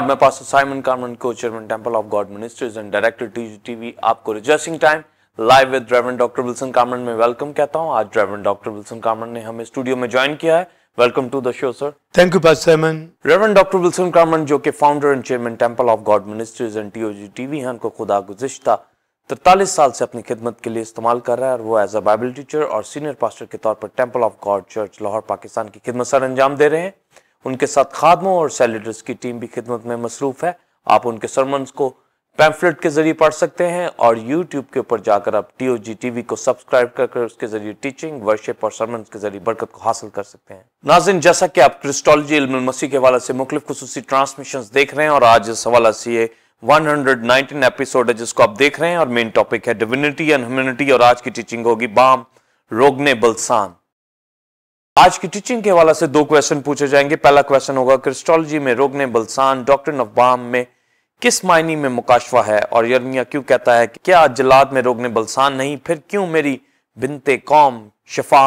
God, my Pastor Simon Carmen, co-chairman Temple of God Ministries and director TV आपको rejoicing time live with reverend doctor Wilson Kamran में welcome कहता हूं आज reverend doctor Wilson Kamran ने हमें studio में join किया है welcome to the show sir thank you pastor Simon reverend doctor Wilson Kamran जो कि founder and chairman Temple of God Ministries and TOG TV हैं उनको खुदा गुजश्ता तिरतालीस साल से अपनी खिदमत के लिए इस्तेमाल कर रहा है और वो एज अ बाइबल टीचर और सीनियर पास्टर के तौर पर Temple of God Church Lahore Pakistan की खिदमत सर अंजाम दे रहे हैं उनके साथ खादमों और सेलेटर्स की टीम भी खिदमत में मसरूफ़ है आप उनके सरमन को पैम्फलेट के जरिए पढ़ सकते हैं और यूट्यूब के ऊपर जाकर आप टी ओ जी वी को सब्सक्राइब करके उसके जरिए टीचिंग वर्शिप और सरमन के जरिए बरकत को हासिल कर सकते हैं नाजिन जैसा कि आप क्रिस्टोलॉजी मसी के हवाले से मुख्तु खसूसी ट्रांसमिशन देख रहे हैं और आज इस हवाला से ये 119 एपिसोड है जिसको आप देख रहे हैं और मेन टॉपिक है डिविनिटी एंड ह्यूमिनिटी और आज की टीचिंग होगी बाम रोगने बलसान आज की टीचिंग के हवाला से दो क्वेश्चन पूछे जाएंगे पहला क्वेश्चन होगा क्रिस्टोलॉजी में रोगने बलसान डॉक्टर नफबाम में किस मायने में मुकाशवा है और यर्मिया क्यों कहता है कि क्या जलाद में रोगने बलसान नहीं फिर क्यों मेरी बिनते कौम शफा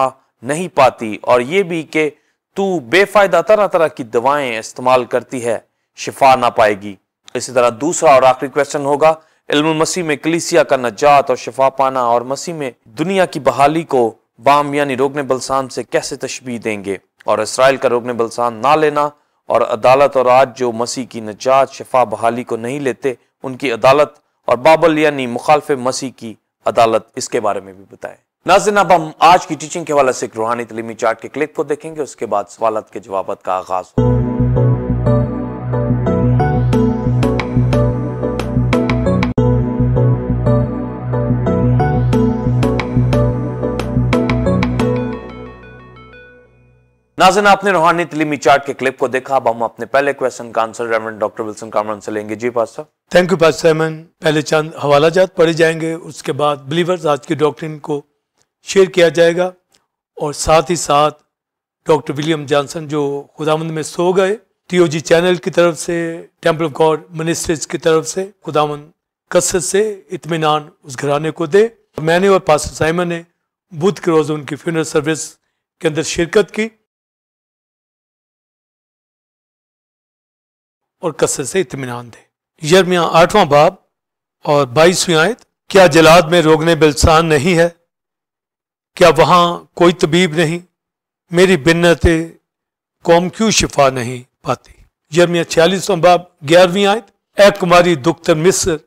नहीं पाती और ये भी कि तू बेफायदा तरह तरह की दवाएं इस्तेमाल करती है शफा ना पाएगी इसी तरह दूसरा और आखिरी क्वेश्चन होगा इल्म मसीह में कलिसिया का नजात और शफा पाना और मसीह में दुनिया की बहाली को बाम यानी रोगन बलसान से कैसे तशबी देंगे और इसराइल का रोगन बलसान ना लेना और अदालत और आज जो मसीह की नजात शफा बहाली को नहीं लेते उनकी अदालत और बाबल यानी मुखालफ मसीह की अदालत इसके बारे में भी बताएं नाजिन अब हम आज की टीचिंग के हवाले से एक रूहानी तलीमी चार्ट के क्लिक को देखेंगे उसके बाद सवालत के जवाब का आगाज होगा नाजन आपने रूहानी तलीमी चार्ट के क्लिप को देखा अब हम अपने पहले क्वेश्चन का answer reverend doctor Wilson Kamran से लेंगे जी पास थैंक यू पास सहमन पहले चंद हवाला जात पढ़े जाएंगे उसके बाद बिलीवर्स आज की डॉक्ट्रिन को शेयर किया जाएगा और साथ ही साथ डॉक्टर विलियम जॉनसन जो खुदामंद में सो गए टीओजी चैनल की तरफ से टेम्पल ऑफ गॉड मिनिस्ट्रीज की तरफ से खुदामंद कसरत से इतमान उस घराने को दे मैंने और पास साइमन ने बुध के रोज़ उनकी फ्यूनर सर्विस के अंदर शिरकत की और कसर से इतमान दे यरमिया आठवां बाब और बाईसवीं आयत क्या जलाद में रोगने बिलसान नहीं है क्या वहां कोई तबीब नहीं मेरी बिन्नत कौम क्यों शिफा नहीं पाती यरमिया छियालीसवां बाब ग्यारहवीं आयत ए कुमारी दुख्तर मिस्र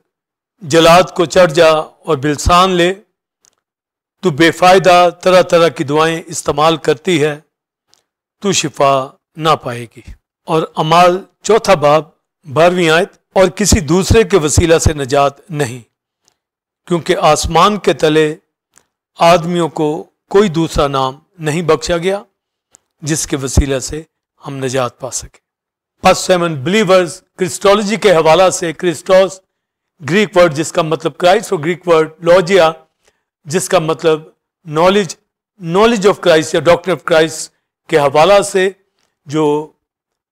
जलाद को चढ़ जा और बिलसान ले तू बेफायदा तरह तरह की दुआएं इस्तेमाल करती है तू शिफा ना पाएगी और अमाल चौथा बाब बारहवीं आयत और किसी दूसरे के वसीला से नजात नहीं क्योंकि आसमान के तले आदमियों को कोई दूसरा नाम नहीं बख्शा गया जिसके वसीला से हम नजात पा सके फर्स्ट सेवन बिलीवर्स क्रिस्टोलॉजी के हवाला से क्रिस्टोस ग्रीक वर्ड जिसका मतलब क्राइस्ट और ग्रीक वर्ड लॉजिया जिसका मतलब नॉलेज नॉलेज ऑफ क्राइस्ट या डॉक्टर ऑफ क्राइस्ट के हवाला से जो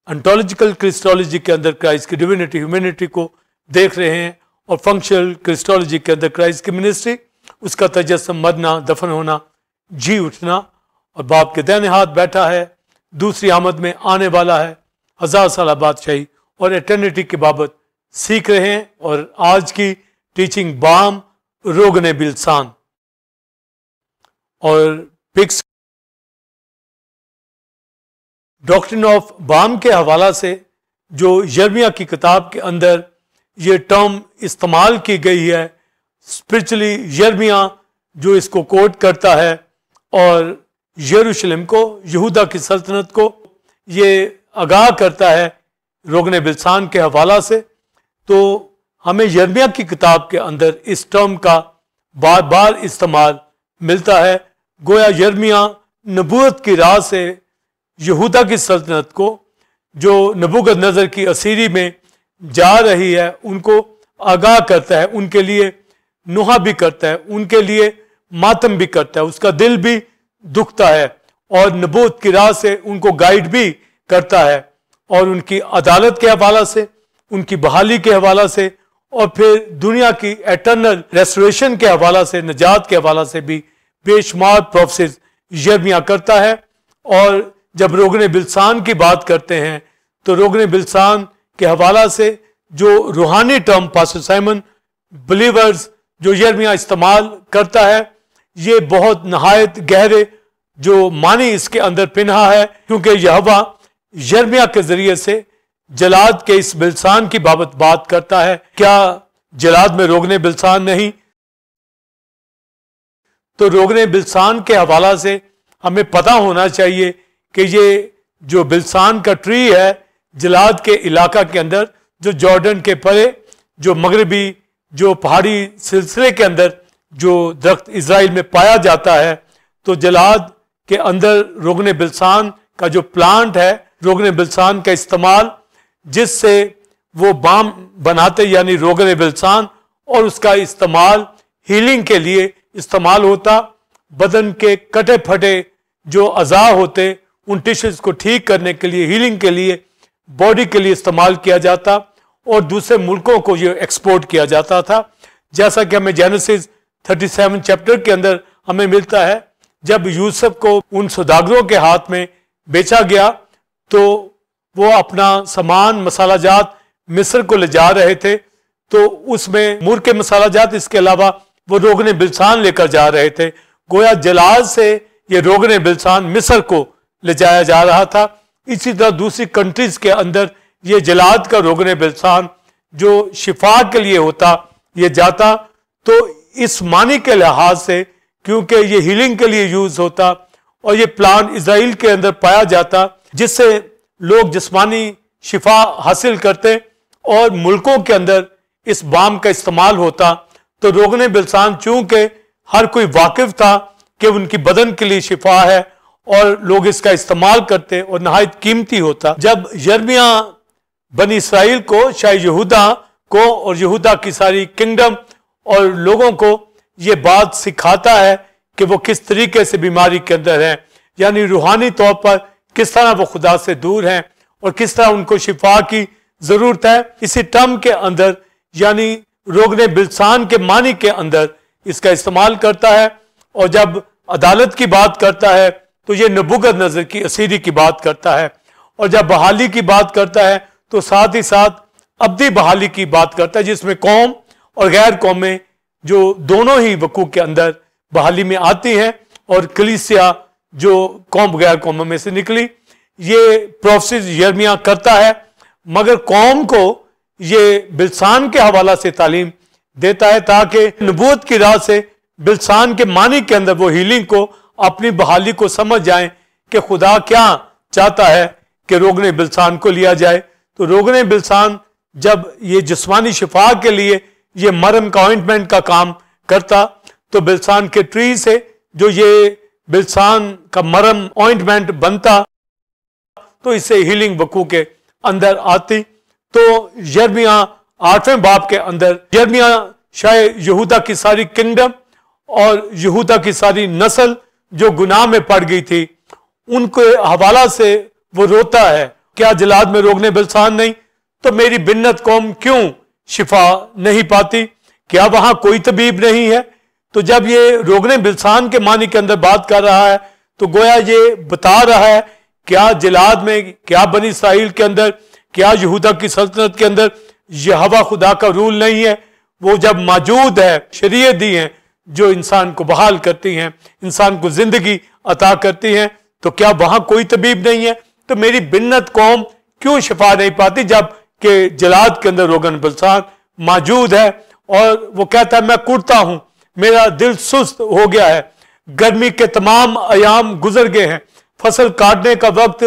अंटोलॉजिकल क्रिस्टोलॉजी के अंदर क्राइस्ट की डिविनिटी ह्यूमैनिटी को देख रहे हैं और फंक्शनल क्रिस्टोलॉजी के अंदर क्राइस्ट की मिनिस्ट्री उसका तजस्म मरना दफन होना जी उठना और बाप के दैन हाथ बैठा है दूसरी आमद में आने वाला है हज़ार साल बादशाही और एटर्निटी के बाबत सीख रहे हैं और आज की टीचिंग बाम रोगने बिलसान और पिक्स डॉक्टर ऑफ बाम के हवाला से जो यर्मिया की किताब के अंदर ये टर्म इस्तेमाल की गई है स्पिरिचुअली यर्मिया जो इसको कोट करता है और यरूशलेम को यहूदा की सल्तनत को ये आगाह करता है रोगन बिलसान के हवाला से तो हमें यर्मिया की किताब के अंदर इस टर्म का बार बार इस्तेमाल मिलता है गोया यर्मिया नबूत की राह से यहूदा की सल्तनत को जो नबूगत नज़र की असीरी में जा रही है उनको आगाह करता है उनके लिए नुहा भी करता है उनके लिए मातम भी करता है उसका दिल भी दुखता है और नबूत की राह से उनको गाइड भी करता है और उनकी अदालत के हवाला से उनकी बहाली के हवाला से और फिर दुनिया की एटर्नल रेस्टोरेशन के हवाला से निजात के हवाला से भी बेशुमार प्रोफेस यर्मिया करता है और जब रोगन बिलसान की बात करते हैं तो रोगन बिलसान के हवाला से जो रूहानी टर्म पास साइमन बिलीवर्स जो यर्मिया इस्तेमाल करता है ये बहुत नहायत गहरे जो मानी इसके अंदर पिन्हा है क्योंकि यहवा यर्मिया के जरिए से जलाद के इस बिलसान की बाबत बात करता है क्या जलाद में रोगन बिलसान नहीं तो रोगन बिलसान के हवाला से हमें पता होना चाहिए कि ये जो बिलसान का ट्री है जलाद के इलाका के अंदर जो जॉर्डन के परे जो मगरबी जो पहाड़ी सिलसिले के अंदर जो दरख्त इसराइल में पाया जाता है तो जलाद के अंदर रोगन बिलसान का जो प्लांट है रोगन बिलसान का इस्तेमाल जिससे वो बाम बनाते यानी रोगन बिलसान और उसका इस्तेमाल हीलिंग के लिए इस्तेमाल होता बदन के कटे फटे जो अज़ा होते उन टिश्यूज को ठीक करने के लिए हीलिंग के लिए बॉडी के लिए इस्तेमाल किया जाता और दूसरे मुल्कों को ये एक्सपोर्ट किया जाता था जैसा कि हमें जेनेसिस 37 चैप्टर के अंदर हमें मिलता है जब यूसुफ को उन सौदागरों के हाथ में बेचा गया तो वो अपना सामान मसाला जात मिस्र को ले जा रहे थे तो उसमें मुर के मसाला जात इसके अलावा वो रोगने बिलसान लेकर जा रहे थे गोया जलाल से ये रोगने बिलसान मिस्र को ले जाया जा रहा था इसी तरह दूसरी कंट्रीज़ के अंदर ये जलाद का रोगन बेसान जो शिफा के लिए होता ये जाता तो इस मानी के लिहाज से क्योंकि ये हीलिंग के लिए यूज़ होता और ये प्लान इसराइल के अंदर पाया जाता जिससे लोग जिस्मानी शिफा हासिल करते और मुल्कों के अंदर इस बाम का इस्तेमाल होता तो रोगन बिलसान चूंकि हर कोई वाकिफ था कि उनकी बदन के लिए शिफा है और लोग इसका इस्तेमाल करते और नहायत कीमती होता जब यर्मिया बन इसराइल को शाह यहूदा को और यहूदा की सारी किंगडम और लोगों को ये बात सिखाता है कि वो किस तरीके से बीमारी के अंदर हैं यानी रूहानी तौर पर किस तरह वो खुदा से दूर हैं और किस तरह उनको शिफा की ज़रूरत है इसी टर्म के अंदर यानी रोगने बिलसान के मानी के अंदर इसका इस्तेमाल करता है और जब अदालत की बात करता है तो ये नबुगत नजर की असीरी की बात करता है और जब बहाली की बात करता है तो साथ ही साथ अबदी बहाली की बात करता है जिसमें कौम और गैर कौमें जो दोनों ही वकूक के अंदर बहाली में आती हैं और कलीसिया जो कौम गैर कौम में से निकली ये प्रोसेस यर्मिया करता है मगर कौम को ये बिलसान के हवाला से तालीम देता है ताकि नबूत की राह से बिलसान के मानी के अंदर वो हीलिंग को अपनी बहाली को समझ जाएं कि खुदा क्या चाहता है कि रोगन बिलसान को लिया जाए तो रोगन बिलसान जब ये जिसमानी शिफा के लिए ये मरम का ऑइंटमेंट का काम करता तो बिलसान के ट्री से जो ये बिलसान का मरम ऑइंटमेंट बनता तो इससे हीलिंग बकू के अंदर आती तो यरमिया आठवें बाप के अंदर यरमिया शायद यहूदा की सारी किंगडम और यहूदा की सारी नस्ल जो गुनाह में पड़ गई थी उनके हवाला से वो रोता है क्या जलाद में रोगने बिलसान नहीं तो मेरी बिन्नत कौम क्यों शिफा नहीं पाती क्या वहां कोई तबीब नहीं है तो जब ये रोगने बिलसान के मानी के अंदर बात कर रहा है तो गोया ये बता रहा है क्या जलाद में क्या बनी साहिल के अंदर क्या यहूदा की सल्तनत के अंदर यह हवा खुदा का रूल नहीं है वो जब मौजूद है शरीय दी है जो इंसान को बहाल करती हैं इंसान को जिंदगी अता करती हैं तो क्या वहां कोई तबीब नहीं है तो मेरी बिन्नत कौम क्यों शिफा नहीं पाती जब के जलाद के अंदर रोगन बलसान मौजूद है और वो कहता है मैं कुर्ता हूं मेरा दिल सुस्त हो गया है गर्मी के तमाम आयाम गुजर गए हैं फसल काटने का वक्त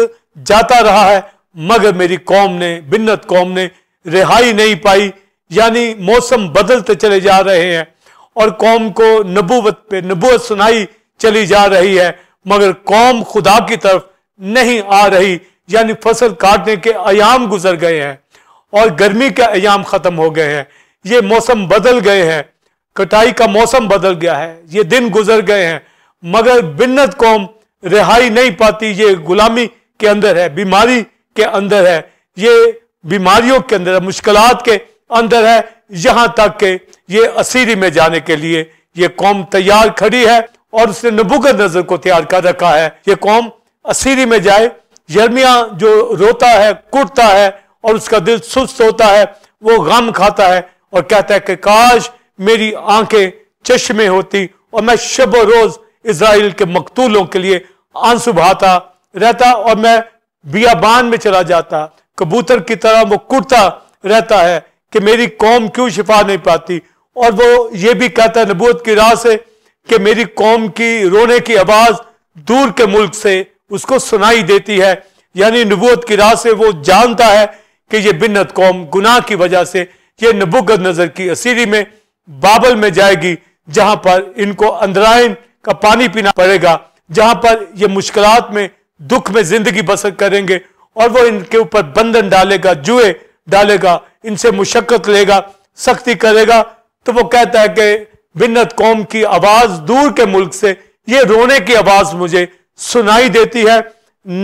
जाता रहा है मगर मेरी कौम ने बिन्नत कौम ने रिहाई नहीं पाई यानी मौसम बदलते चले जा रहे हैं और कौम को नबूवत पे नबूवत सुनाई चली जा रही है मगर कौम खुदा की तरफ नहीं आ रही यानी फसल काटने के अयाम गुजर गए हैं और गर्मी के अयाम ख़त्म हो गए हैं ये मौसम बदल गए हैं कटाई का मौसम बदल गया है ये दिन गुजर गए हैं मगर बिन्नत कौम रिहाई नहीं पाती ये गुलामी के अंदर है बीमारी के अंदर है ये बीमारियों के अंदर है मुश्किल के अंदर है यहाँ तक के ये असीरी में जाने के लिए ये कौम तैयार खड़ी है और उसने नबुकत नजर को तैयार कर रखा है ये कौम असीरी में जाए यर्मिया जो रोता है कुटता है और उसका दिल सुस्त होता है वो गम खाता है और कहता है कि काश मेरी आंखें चश्मे होती और मैं शब रोज इसराइल के मकतूलों के लिए आंसू भाता रहता और मैं बियाबान में चला जाता कबूतर की तरह वो कुटता रहता है कि मेरी कौम क्यों शिफा नहीं पाती और वो ये भी कहता है नबूत की राह से कि मेरी कौम की रोने की आवाज़ दूर के मुल्क से उसको सुनाई देती है यानी नबूत की राह से वो जानता है कि ये बिन्नत कौम गुनाह की वजह से ये नबुगत नज़र की असीरी में बाबल में जाएगी जहाँ पर इनको अंदरायन का पानी पीना पड़ेगा जहां पर ये मुश्किल में दुख में ज़िंदगी बसर करेंगे और वो इनके ऊपर बंधन डालेगा जुए डालेगा इनसे मुशक्क़त लेगा सख्ती करेगा तो वो कहता है कि बिन्नत कौम की आवाज दूर के मुल्क से ये रोने की आवाज मुझे सुनाई देती है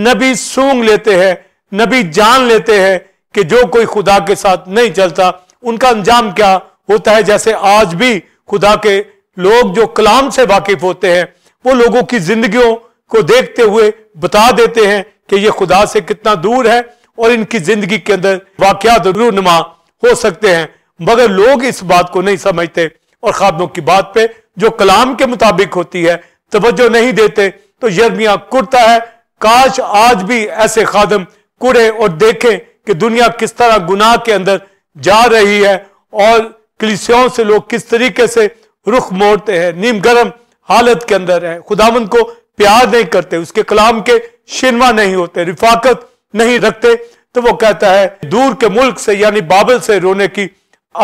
नबी सूंग लेते हैं नबी जान लेते हैं कि जो कोई खुदा के साथ नहीं चलता उनका अंजाम क्या होता है जैसे आज भी खुदा के लोग जो कलाम से वाकिफ होते हैं वो लोगों की जिंदगियों को देखते हुए बता देते हैं कि ये खुदा से कितना दूर है और इनकी जिंदगी के अंदर वाकयात रूनमा हो सकते हैं मगर लोग इस बात को नहीं समझते और खादों की बात पे जो कलाम के मुताबिक होती है तोज्जो नहीं देते तो यर्मिया कुर्ता है काश आज भी ऐसे खादम कुड़े और देखें कि दुनिया किस तरह गुनाह के अंदर जा रही है और कलिसियों से लोग किस तरीके से रुख मोड़ते हैं नीम गर्म हालत के अंदर है खुदावन को प्यार नहीं करते उसके कलाम के शिनवा नहीं होते रिफाकत नहीं रखते तो वो कहता है दूर के मुल्क से यानी बाबल से रोने की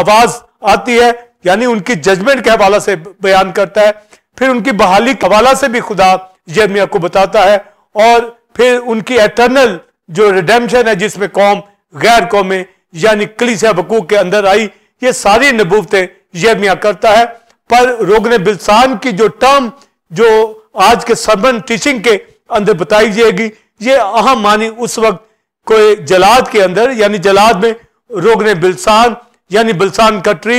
आवाज आती है यानी उनकी जजमेंट के हवाला से बयान करता है फिर उनकी बहाली के हवाला से भी खुदा जर्मिया को बताता है और फिर उनकी एटर्नल जो रिडेम्शन है जिसमें कौम गैर कौमें यानी कलीसिया वकूक के अंदर आई ये सारी नबूबतें जर्मिया करता है पर रोगन बिलसान की जो टर्म जो आज के सबन टीचिंग के अंदर बताई जाएगी ये अहम मानी उस वक्त कोई जलाद के अंदर यानी जलाद में रोगन बिलसान यानी बलसान कटरी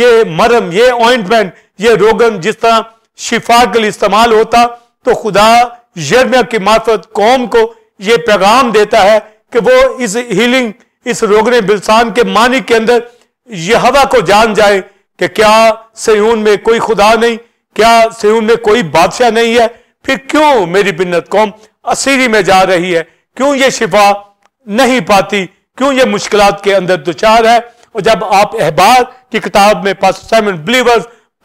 ये मरम ये ऑइंटमेंट ये रोगन जिस तरह शिफा के लिए इस्तेमाल होता तो खुदा यर्मिया की मार्फत कौम को ये पैगाम देता है कि वो इस हीलिंग इस रोगन बिलसान के मानी के अंदर यह हवा को जान जाए कि क्या सयून में कोई खुदा नहीं क्या सयून में कोई बादशाह नहीं है फिर क्यों मेरी बिन्नत कौम असीरी में जा रही है क्यों ये शिफा नहीं पाती क्यों ये मुश्किल के अंदर दुचार है और जब आप अहबार की किताब में पास साइमन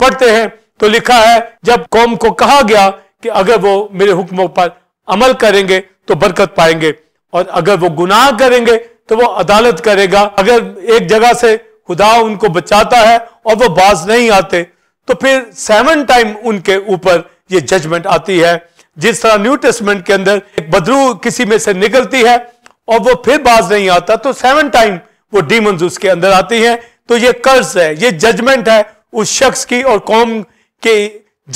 पढ़ते हैं तो लिखा है जब कौम को कहा गया कि अगर वो मेरे हुक्मों पर अमल करेंगे तो बरकत पाएंगे और अगर वो गुनाह करेंगे तो वो अदालत करेगा अगर एक जगह से खुदा उनको बचाता है और वो बाज नहीं आते तो फिर सेवन टाइम उनके ऊपर ये जजमेंट आती है जिस तरह न्यू टेस्टमेंट के अंदर एक बदरू किसी में से निकलती है और वो फिर बाज नहीं आता तो सेवन टाइम वो डीमंस उसके अंदर आती हैं तो ये कर्ज है ये जजमेंट है उस शख्स की और कौम के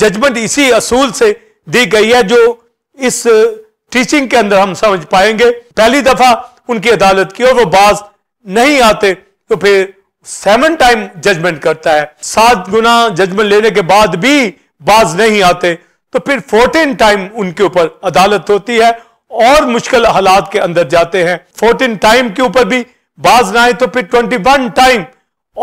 जजमेंट इसी असूल से दी गई है जो इस टीचिंग के अंदर हम समझ पाएंगे पहली दफा उनकी अदालत की और वो बाज नहीं आते तो फिर सेवन टाइम जजमेंट करता है सात गुना जजमेंट लेने के बाद भी बाज नहीं आते तो फिर फोर्टीन टाइम उनके ऊपर अदालत होती है और मुश्किल हालात के अंदर जाते हैं फोर्टीन टाइम के ऊपर भी बाज ना आए तो फिर ट्वेंटी वन टाइम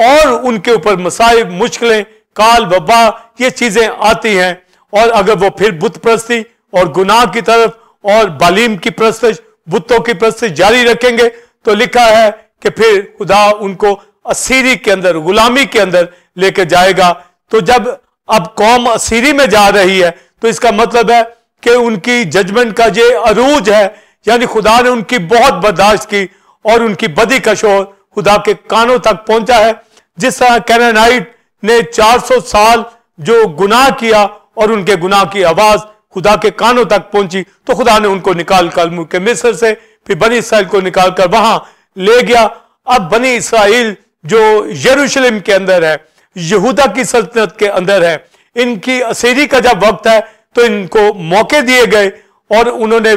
और उनके ऊपर मसाइब मुश्किलें काल वबा ये चीजें आती हैं और अगर वो फिर बुत प्रस्ती और गुनाह की तरफ और बालीम की प्रस्तश बुतों की प्रस्तश जारी रखेंगे तो लिखा है कि फिर खुदा उनको असीरी के अंदर गुलामी के अंदर लेके जाएगा तो जब अब कौम असीरी में जा रही है तो इसका मतलब है कि उनकी जजमेंट का ये अरूज है यानी खुदा ने उनकी बहुत बर्दाश्त की और उनकी बदी का शोर खुदा के कानों तक पहुंचा है जिस तरह कैनाइट ने 400 साल जो गुनाह किया और उनके गुनाह की आवाज खुदा के कानों तक पहुंची तो खुदा ने उनको निकाल कर मुल्क मिस्र से फिर बनी इसराइल को निकाल कर वहां ले गया अब बनी इसराइल जो यरूशलेम के अंदर है यहूदा की सल्तनत के अंदर है इनकी असेरी का जब वक्त है तो इनको मौके दिए गए और उन्होंने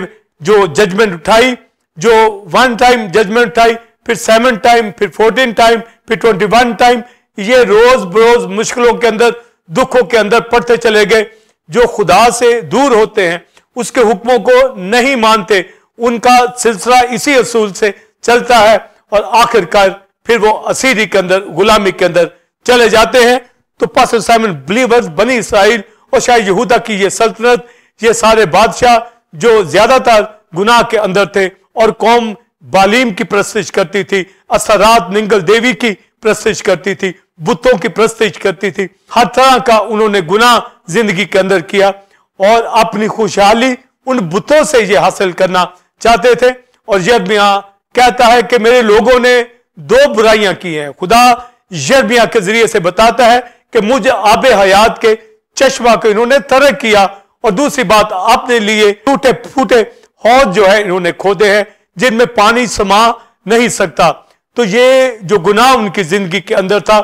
जो जजमेंट उठाई जो वन टाइम जजमेंट था फिर सेवन टाइम फिर फोर्टीन टाइम फिर ट्वेंटी वन टाइम ये रोज बरोज मुश्किलों के अंदर दुखों के अंदर पढ़ते चले गए जो खुदा से दूर होते हैं उसके हुक्मों को नहीं मानते उनका सिलसिला इसी असूल से चलता है और आखिरकार फिर वो असीरी के अंदर गुलामी के अंदर चले जाते हैं तो पास साइमन बिलीवर्स बनी इसराइल और शायद यहूदा की ये सल्तनत ये सारे बादशाह जो ज्यादातर गुनाह के अंदर थे और कौम बालीम की प्रस्तिश करती थी असरात निंगल देवी की प्रस्तिश करती थी बुतों की प्रस्तिश करती थी हर तरह का उन्होंने गुना जिंदगी के अंदर किया और अपनी खुशहाली उन बुतों से ये हासिल करना चाहते थे और यदमिया कहता है कि मेरे लोगों ने दो बुराइयां की हैं खुदा यदमिया के जरिए से बताता है कि मुझे आब हयात के चश्मा को इन्होंने तरक किया और दूसरी बात अपने लिए टूटे फूटे हौज जो है इन्होंने खोदे हैं जिनमें पानी समा नहीं सकता तो ये जो गुनाह उनकी जिंदगी के अंदर था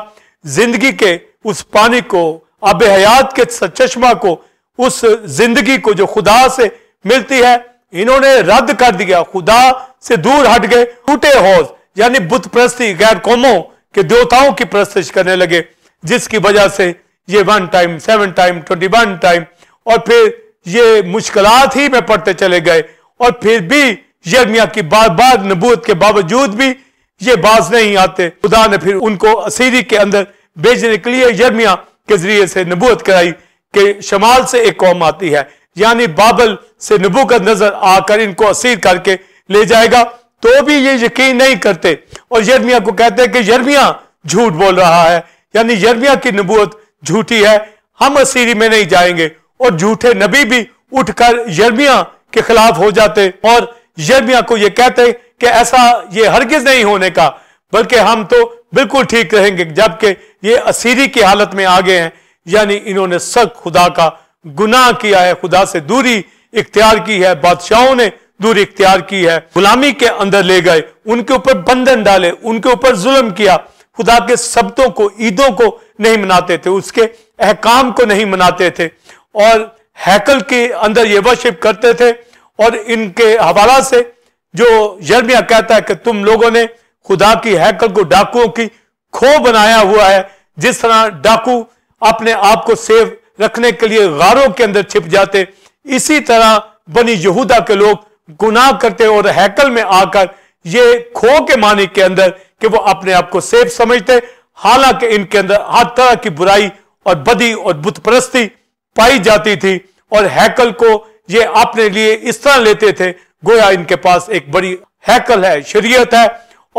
जिंदगी के उस पानी को अब हयात के चश्मा को उस जिंदगी को जो खुदा से मिलती है इन्होंने रद्द कर दिया खुदा से दूर हट गए टूटे हौज यानी बुत प्रस्ती गैर कौमों के देवताओं की प्रस्तृष करने लगे जिसकी वजह से ये one time seven time twenty one time और फिर ये मुश्किलात ही में पड़ते चले गए और फिर भी यर्मिया की बार बार नबूत के बावजूद भी ये बाज नहीं आते खुदा ने फिर उनको असीरी के अंदर भेजने के लिए यर्मिया के जरिए से नबूत कराई कि शमाल से एक कौम आती है यानी बाबल से नबूकत नजर आकर इनको असीर करके ले जाएगा तो भी ये यकीन नहीं करते और यर्मिया को कहते हैं कि यर्मिया झूठ बोल रहा है यानी यर्मिया की नबूत झूठी है हम असीरी में नहीं जाएंगे और झूठे नबी भी उठकर यर्मिया के खिलाफ हो जाते और यर्मिया को यह कहते कि ऐसा ये हरगिज नहीं होने का बल्कि हम तो बिल्कुल ठीक रहेंगे जबकि ये असीरी की हालत में आ गए हैं यानी इन्होंने सख्त खुदा का गुनाह किया है खुदा से दूरी इख्तियार की है बादशाहों ने दूरी इख्तियार की है गुलामी के अंदर ले गए उनके ऊपर बंधन डाले उनके ऊपर जुल्म किया खुदा के शब्दों को ईदों को नहीं मनाते थे उसके अहकाम को नहीं मनाते थे और हैकल के अंदर ये वर्शिप करते थे और इनके हवाला से जो यर्मिया कहता है कि तुम लोगों ने खुदा की हैकल को डाकुओं की खो बनाया हुआ है जिस तरह डाकू अपने आप को सेव रखने के लिए गारों के अंदर छिप जाते इसी तरह बनी यहूदा के लोग गुनाह करते और हैकल में आकर ये खो के माने के अंदर कि वो अपने आप को सेफ समझते हालांकि इनके अंदर हर तरह की बुराई और बदी और बुतप्रस्ती पाई जाती थी और हैकल को ये अपने लिए इस तरह लेते थे गोया इनके पास एक बड़ी हैकल है शरीयत है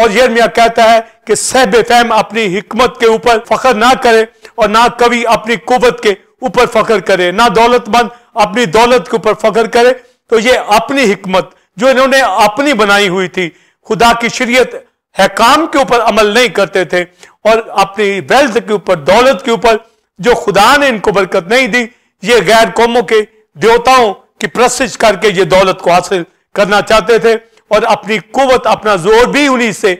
और मिया कहता है कि सहब फहम अपनी हिकमत के ऊपर फखर ना करे और ना कभी अपनी कुवत के ऊपर फखर करे ना दौलतमंद अपनी दौलत के ऊपर फखर करे तो ये अपनी हिकमत जो इन्होंने अपनी बनाई हुई थी खुदा की शरीयत काम के ऊपर अमल नहीं करते थे और अपनी वेल्थ के ऊपर दौलत के ऊपर जो खुदा ने इनको बरकत नहीं दी ये गैर कौमों के देवताओं कि प्रसिज करके ये दौलत को हासिल करना चाहते थे और अपनी कुवत अपना जोर भी उन्हीं से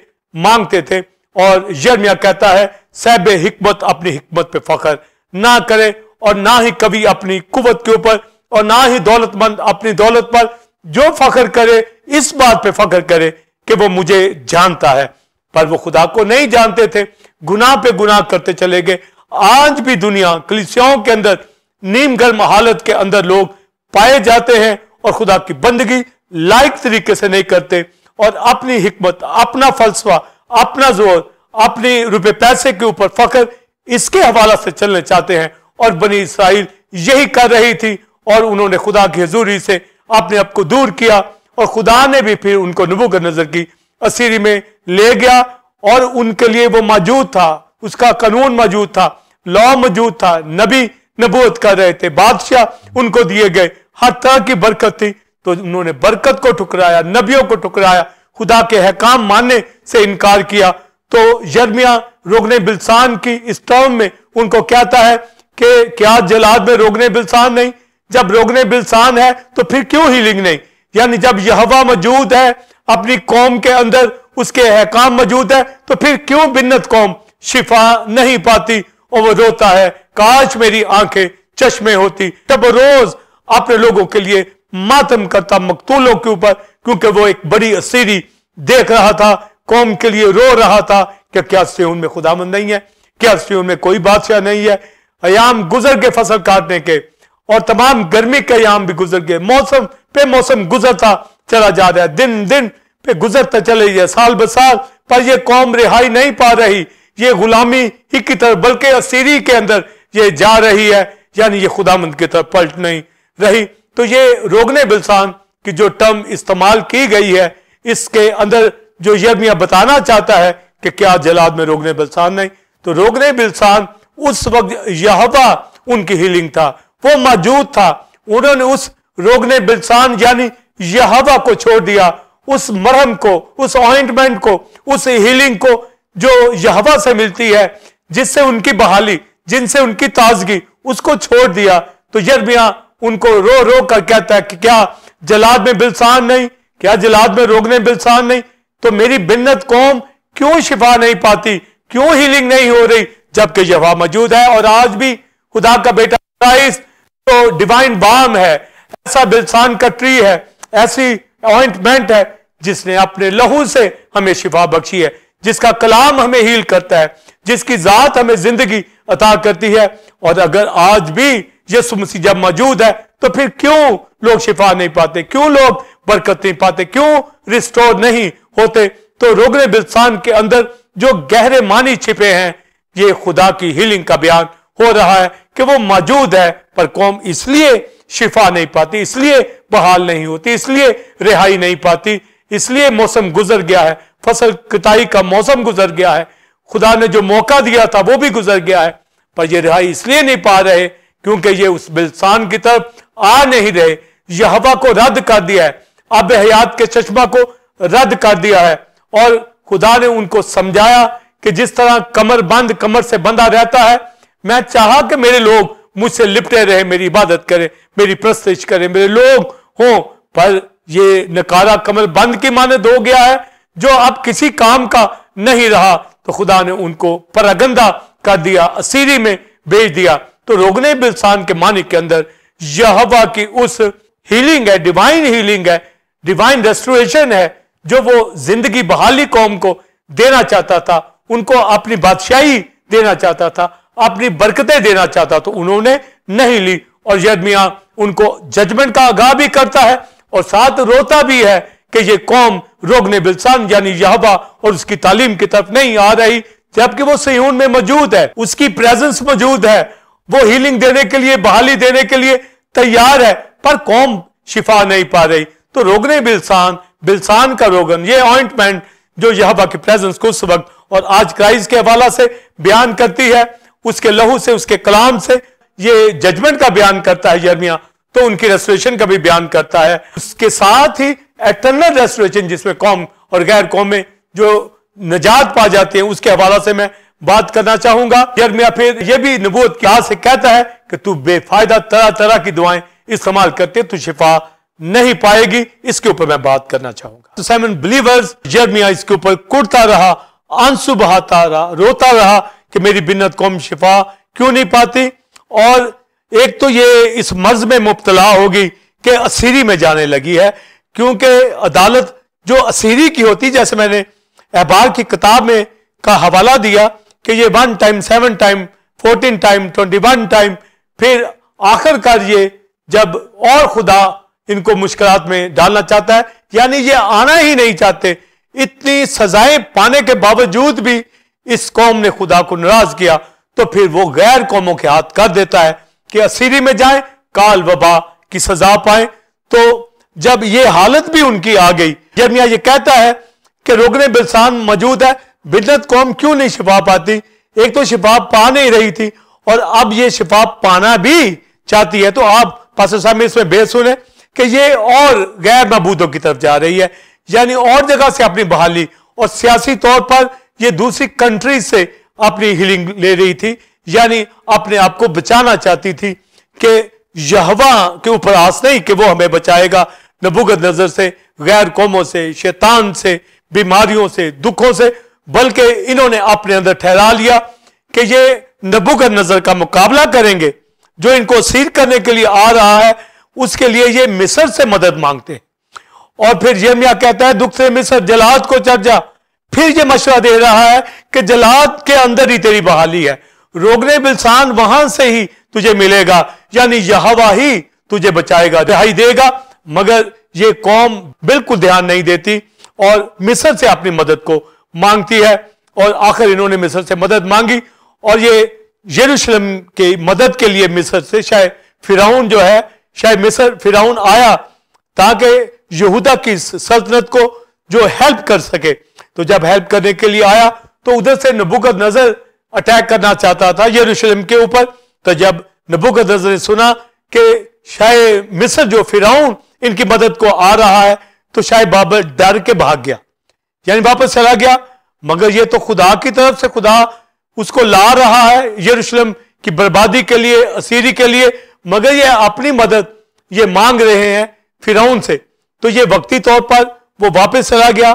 मांगते थे और यर्मिया कहता है सैब हिकमत अपनी हिकमत पे फखर ना करे और ना ही कभी अपनी कुवत के ऊपर और ना ही दौलतमंद अपनी दौलत पर जो फखर करे इस बात पे फखर करे कि वो मुझे जानता है पर वो खुदा को नहीं जानते थे गुनाह पे गुनाह करते चले गए आज भी दुनिया कलिसियाओं के अंदर नीम गर्म हालत के अंदर लोग पाए जाते हैं और खुदा की बंदगी लायक तरीके से नहीं करते और अपनी हिकमत अपना फलसफा अपना जोर अपने रुपए पैसे के ऊपर फखर इसके हवाला से चलने चाहते हैं और बनी इसराइल यही कर रही थी और उन्होंने खुदा की हजूरी से अपने आप को दूर किया और खुदा ने भी फिर उनको कर नजर की असीरी में ले गया और उनके लिए वो मौजूद था उसका कानून मौजूद था लॉ मौजूद था नबी नबूत कर रहे थे बादशाह उनको दिए गए हर तरह की बरकत थी तो उन्होंने बरकत को ठुकराया नबियों को ठुकराया खुदा के हकाम मानने से इनकार किया तो यर्मिया रोगने बिलसान की इस टर्म में उनको कहता है कि क्या जलाद में रोगने बिलसान नहीं जब रोगने बिलसान है तो फिर क्यों हीलिंग नहीं यानी जब यह हवा मौजूद है अपनी कौम के अंदर उसके अहकाम मौजूद है तो फिर क्यों बिन्नत कौम शिफा नहीं पाती और वो रोता है काश मेरी आंखें चश्मे होती तब रोज अपने लोगों के लिए मातम करता मकतूलों के ऊपर क्योंकि वो एक बड़ी असीरी देख रहा था कौम के लिए रो रहा था कि क्या सियून में खुदामंद नहीं है क्या सियून में कोई बादशाह नहीं है अयाम गुजर गए फसल काटने के और तमाम गर्मी के अयाम भी गुजर गए मौसम पे मौसम गुजरता चला जा रहा है दिन दिन पे गुजरता चले गया साल ब साल पर यह कौम रिहाई नहीं पा रही ये गुलामी ही की तरफ बल्कि असीरी के अंदर ये जा रही है यानी ये खुदामंद की तरफ पलट नहीं रही तो ये रोगने बिलसान की जो टर्म इस्तेमाल की गई है इसके अंदर जो यर्मिया बताना चाहता है कि क्या जलाद में रोगने बिलसान नहीं तो रोगने बिलसान उस वक्त यह उनकी हीलिंग था वो मौजूद था उन्होंने उस रोगने बिलसान यानी यहवा को छोड़ दिया उस मरहम को उस ऑइंटमेंट को उस हीलिंग को जो यहावा से मिलती है जिससे उनकी बहाली जिनसे उनकी ताजगी उसको छोड़ दिया तो यरमिया उनको रो रो कर कहता है कि क्या जलाद में बिलसान नहीं क्या जलाद में रोगने बिलसान नहीं तो मेरी बिन्नत कौम क्यों शिफा नहीं पाती क्यों हीलिंग नहीं हो रही जबकि यवा मौजूद है और आज भी खुदा का बेटा तो डिवाइन बाम है ऐसा बिलसान का ट्री है ऐसी अपॉइंटमेंट है जिसने अपने लहू से हमें शिफा बख्शी है जिसका कलाम हमें हील करता है जिसकी ज़ात हमें जिंदगी अता करती है और अगर आज भी यसु मसीह जब मौजूद है तो फिर क्यों लोग शिफा नहीं पाते क्यों लोग बरकत नहीं पाते क्यों रिस्टोर नहीं होते तो रोगने बिलसान के अंदर जो गहरे मानी छिपे हैं ये खुदा की हीलिंग का बयान हो रहा है कि वो मौजूद है पर कौम इसलिए शिफा नहीं पाती इसलिए बहाल नहीं होती इसलिए रिहाई नहीं पाती इसलिए मौसम गुजर गया है फसल कटाई का मौसम गुजर गया है खुदा ने जो मौका दिया था वो भी गुजर गया है पर ये रिहाई इसलिए नहीं पा रहे क्योंकि ये उस बिलसान की तरफ आ नहीं रहे यह हवा को रद्द कर दिया है अब हयात के चश्मा को रद्द कर दिया है और खुदा ने उनको समझाया कि जिस तरह कमर बंद कमर से बंधा रहता है मैं चाह कि मेरे लोग मुझसे लिपटे रहे मेरी इबादत करें मेरी प्रस्तृष करें मेरे लोग हों पर ये नकारा कमर बंद की मानद हो गया है जो अब किसी काम का नहीं रहा तो खुदा ने उनको परगंदा कर दिया असीरी में भेज दिया तो रोगने बिलसान के मानिक के अंदर यहवा की उस हीलिंग है डिवाइन हीलिंग है डिवाइन रेस्टोरेशन है जो वो जिंदगी बहाली कौम को देना चाहता था उनको अपनी बादशाही देना चाहता था अपनी बरकतें देना चाहता तो उन्होंने नहीं ली और यदमिया उनको जजमेंट का आगाह भी करता है और साथ रोता भी है कि ये कौम रोगन बिलसान यानी यहाबा और उसकी तालीम की तरफ नहीं आ रही जबकि वो सयून में मौजूद है उसकी प्रेजेंस मौजूद है वो हीलिंग देने के लिए बहाली देने के लिए तैयार है पर कौम शिफा नहीं पा रही तो रोगने बिलसान बिलसान का रोगन ये ऑइंटमेंट जो यहाबा की प्रेजेंस को उस वक्त और आज क्राइज के हवाला से बयान करती है उसके लहू से उसके कलाम से ये जजमेंट का बयान करता है यर्मिया तो उनकी रेस्टोरेशन का भी बयान करता है उसके साथ ही एटर्नल रेस्टोरेशन जिसमें कौम और गैर कौमें जो नजात पा जाते हैं उसके हवाला से मैं बात करना चाहूंगा यरमिया फिर ये भी नबूत की हाथ से कहता है कि तू बेफायदा तरह तरह की दुआएं इस्तेमाल करते तू शिफा नहीं पाएगी इसके ऊपर मैं बात करना चाहूंगा तो सैमन बिलीवर्स जर्मिया इसके ऊपर कुड़ता रहा आंसू बहाता रहा रोता रहा कि मेरी बिन्नत कौम शिफा क्यों नहीं पाती और एक तो ये इस मर्ज में मुबतला होगी कि असीरी में जाने लगी है क्योंकि अदालत जो असीरी की होती जैसे मैंने अहबार की किताब में का हवाला दिया कि ये one time seven time fourteen time twenty one time फिर आखिरकार ये जब और खुदा इनको मुश्किल में डालना चाहता है यानी ये आना ही नहीं चाहते इतनी सजाएं पाने के बावजूद भी इस कौम ने खुदा को नाराज किया तो फिर वो गैर कौमों के हाथ कर देता है कि असीरी में जाए काल वबा की सजा पाए तो जब ये हालत भी उनकी आ गई जब ये कहता है कि रोगन बिलसान मौजूद है बिदत कौम क्यों नहीं शिफा पाती एक तो शिफा पा नहीं रही थी और अब ये शिफा पाना भी चाहती है तो आप पास साहब इसमें बेस सुने कि ये और गैर महबूदों की तरफ जा रही है यानी और जगह से अपनी बहाली और सियासी तौर पर ये दूसरी कंट्री से अपनी हीलिंग ले रही थी यानी अपने आप को बचाना चाहती थी कि यहवा के ऊपर आस नहीं कि वो हमें बचाएगा नबुगत नजर से गैर कौमों से शैतान से बीमारियों से दुखों से बल्कि इन्होंने अपने अंदर ठहरा लिया कि ये नबुगत नजर का मुकाबला करेंगे जो इनको सीर करने के लिए आ रहा है उसके लिए ये मिस्र से मदद मांगते हैं और फिर यमिया कहता है दुख से मिस्र जलाद को चढ़ जा फिर ये मशवरा दे रहा है कि जलाद के अंदर ही तेरी बहाली है रोगने बिलसान वहां से ही तुझे मिलेगा यानी यहावा ही तुझे बचाएगा दिहाई देगा मगर ये कौम बिल्कुल ध्यान नहीं देती और मिस्र से अपनी मदद को मांगती है और आखिर इन्होंने मिस्र से मदद मांगी और ये यरूशलेम की मदद के लिए मिस्र से शायद फिराउन जो है शायद मिस्र फिराउन आया ताकि यहूदा की सल्तनत को जो हेल्प कर सके तो जब हेल्प करने के लिए आया तो उधर से नबुकत नजर अटैक करना चाहता था यरूशलेम के ऊपर तो जब नबुकत नजर ने सुना कि शायद मिस्र जो फिराउन इनकी मदद को आ रहा है तो शायद बाबर डर के भाग गया यानी वापस चला गया मगर ये तो खुदा की तरफ से खुदा उसको ला रहा है यरूशलेम की बर्बादी के लिए असीरी के लिए मगर ये अपनी मदद ये मांग रहे हैं फिराउन से तो ये वक्ती तौर पर वो वापस चला गया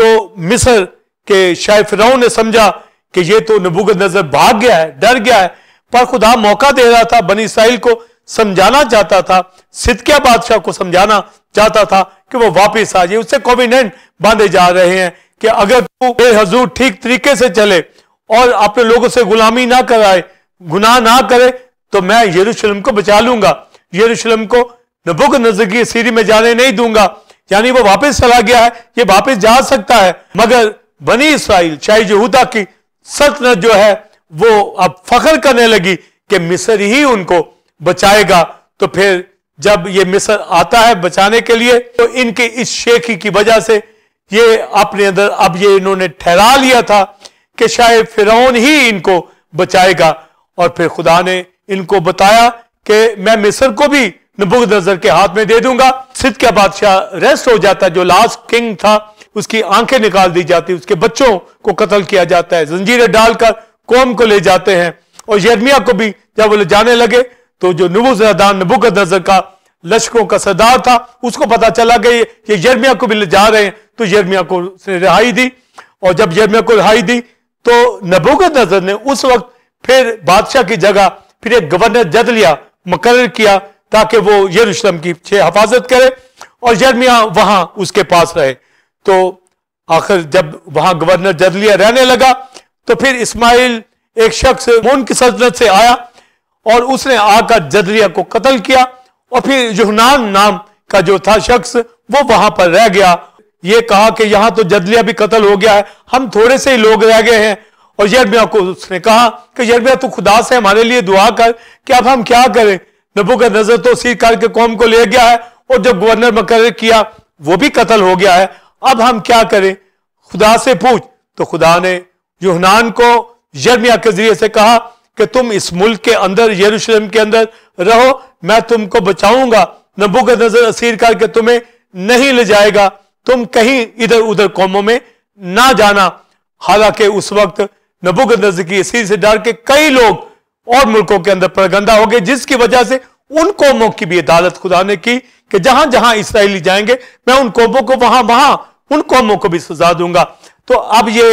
तो मिसर के शायद फिराउन ने समझा कि ये तो नबूगत नजर भाग गया है डर गया है पर खुदा मौका दे रहा था बनी साहिल को समझाना चाहता था सिदकिया बादशाह को समझाना चाहता था कि वो वापस आ जाए उससे कॉमिनेंट बांधे जा रहे हैं कि अगर तू हजूर ठीक तरीके से चले और अपने लोगों से गुलामी ना कराए गुनाह ना करे तो मैं यरूशलेम को बचा लूंगा यरूशलेम को नबुक नजर की सीरी में जाने नहीं दूंगा यानी वो वापस चला गया है ये वापस जा सकता है मगर बनी इसराइल शाही यहूदा की सल्तनत जो है वो अब फखर करने लगी कि मिस्र ही उनको बचाएगा तो फिर जब ये मिसर आता है बचाने के लिए तो इनके इस शेखी की वजह से ये अपने अंदर अब ये इन्होंने ठहरा लिया था कि शायद फिरौन ही इनको बचाएगा और फिर खुदा ने इनको बताया कि मैं मिस्र को भी नबुक नजर के हाथ में दे दूंगा सिद्ध का बादशाह रेस्ट हो जाता जो लास्ट किंग था उसकी आंखें निकाल दी जाती उसके बच्चों को कत्ल किया जाता है जंजीरें डालकर कौम को ले जाते हैं और यदमिया को भी जब वो ले जाने लगे तो जो नबूजान नबुकत नजर का लश्करों का सरदार था उसको पता चला कि यरमिया को भी ले जा रहे हैं तो यरमिया को उसने रिहाई दी और जब यरमिया को रिहाई दी तो नबुकत नजर ने उस वक्त फिर बादशाह की जगह फिर एक गवर्नर जद लिया मुकर किया ताकि वो यरूशलम की छह हफाजत करे और यरमिया वहां उसके पास रहे तो आखिर जब वहां गवर्नर जदलिया रहने लगा तो फिर इस्माइल एक शख्स मोन की सल्तनत से आया और उसने आकर जदरिया को कत्ल किया और फिर जुहनान नाम का जो था शख्स वो वहां पर रह गया ये कहा कि यहां तो जदलिया भी कत्ल हो गया है हम थोड़े से ही लोग रह गए हैं और यरमिया को उसने कहा कि यरमिया तो खुदा से हमारे लिए दुआ कर कि अब हम क्या करें नबू का नजर तो सीर करके कौम को ले गया है और जब गवर्नर मकर किया वो भी कत्ल हो गया है अब हम क्या करें खुदा से पूछ तो खुदा ने युहनान को यरमिया के जरिए से कहा कि तुम इस मुल्क के अंदर यरूशलेम के अंदर रहो मैं तुमको बचाऊंगा नबू नजर असीर करके तुम्हें नहीं ले जाएगा तुम कहीं इधर उधर कौमों में ना जाना हालांकि उस वक्त नबुगत नजर की असीर से डर के कई लोग और मुल्कों के अंदर प्रगंदा हो गए जिसकी वजह से उन कौमों की भी अदालत खुदा ने की कि जहां जहां इसराइली जाएंगे मैं उन कौमों को वहां वहां उन कौमों को भी सजा दूंगा तो अब ये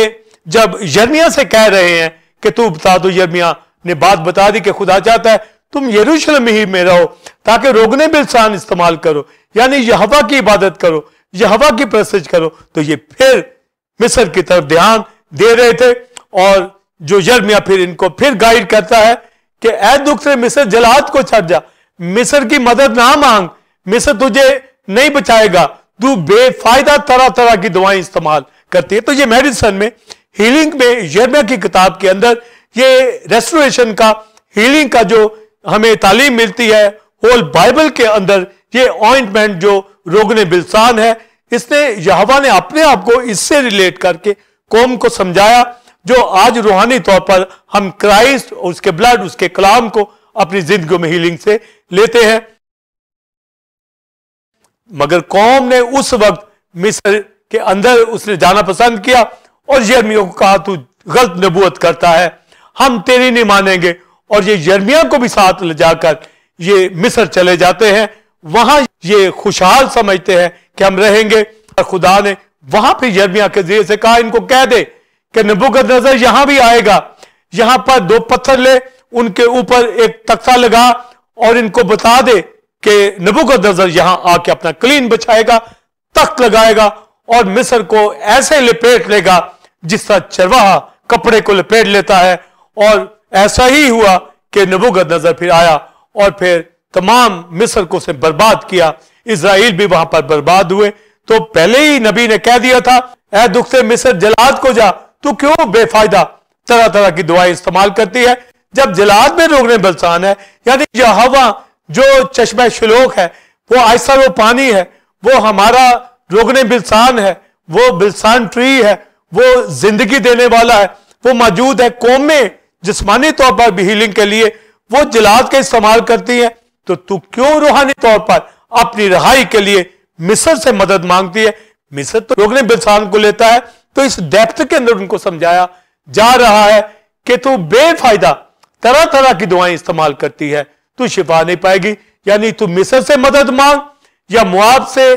जब यर्मिया से कह रहे हैं कि तू बता दो यर्मिया ने बात बता दी कि खुदा चाहता है तुम यरूशलेम ही में रहो ताकि रोगने इंसान इस्तेमाल करो यानी यहवा की इबादत करो यहवा की प्रसिज करो तो ये फिर मिस्र की तरफ ध्यान दे रहे थे और जो यर्मिया फिर इनको फिर गाइड करता है कि ऐ से मिस्र जलाद को छट जा मिस्र की मदद ना मांग मिस्र तुझे नहीं बचाएगा तू बेफायदा तरह तरह की दवाएं इस्तेमाल करती है तो ये मेडिसन में हीलिंग में यर्मिया की किताब के अंदर ये रेस्टोरेशन का हीलिंग का जो हमें तालीम मिलती है होल बाइबल के अंदर ये ऑइंटमेंट जो रोगन बिलसान है इसने यहावा ने अपने आप को इससे रिलेट करके कौम को समझाया जो आज रूहानी तौर पर हम क्राइस्ट उसके ब्लड उसके कलाम को अपनी जिंदगी में हीलिंग से लेते हैं मगर कौम ने उस वक्त मिस्र के अंदर उसने जाना पसंद किया और यह को कहा तू गलत नबूत करता है हम तेरी नहीं मानेंगे और ये यर्मिया को भी साथ ले जाकर ये मिस्र चले जाते हैं वहां ये खुशहाल समझते हैं कि हम रहेंगे और खुदा ने वहां पर यर्मिया के जरिए से कहा इनको कह दे कि नबुकत नजर यहां भी आएगा यहां पर दो पत्थर ले उनके ऊपर एक तख्ता लगा और इनको बता दे कि नबुकत नजर यहां आके अपना क्लीन बचाएगा तख्त लगाएगा और मिस्र को ऐसे लपेट लेगा जिस तरह चरवाहा कपड़े को लपेट लेता है और ऐसा ही हुआ कि नबूगत नजर फिर आया और फिर तमाम मिस्र को उसने बर्बाद किया इसराइल भी वहां पर बर्बाद हुए तो पहले ही नबी ने कह दिया था ऐ दुख से मिस्र जलाद को जा तू क्यों बेफायदा तरह तरह की दुआएं इस्तेमाल करती है जब जलाद में रोकने बलसान है यानी यह हवा जो चश्मे शलोक है वो आहिस्ता वो पानी है वो हमारा रोकने बिलसान है वो बिलसान ट्री है वो जिंदगी देने वाला है वो मौजूद है कौम में जिसमानी तौर पर भी हीलिंग के लिए वो जलाद का इस्तेमाल करती है तो तू क्यों रूहानी तौर पर अपनी रहाई के लिए मिस्र से मदद मांगती है मिस्र तो ने बिरसान को लेता है तो इस डेप्थ के अंदर उनको समझाया जा रहा है कि तू बेफायदा तरह तरह की दुआएं इस्तेमाल करती है तू शिफा नहीं पाएगी यानी तू मिस्र से मदद मांग या मुआब से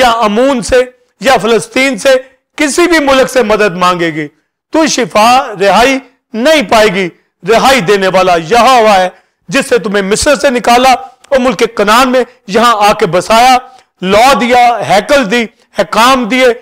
या अमून से या फलस्तीन से किसी भी मुल्क से मदद मांगेगी तू शिफा रिहाई नहीं पाएगी रिहाई देने वाला यहां हुआ है जिससे तुम्हें मिस्र से निकाला और मुल्क के कनान में यहां आके बसाया लॉ दिया हैकल दी हैकाम दिए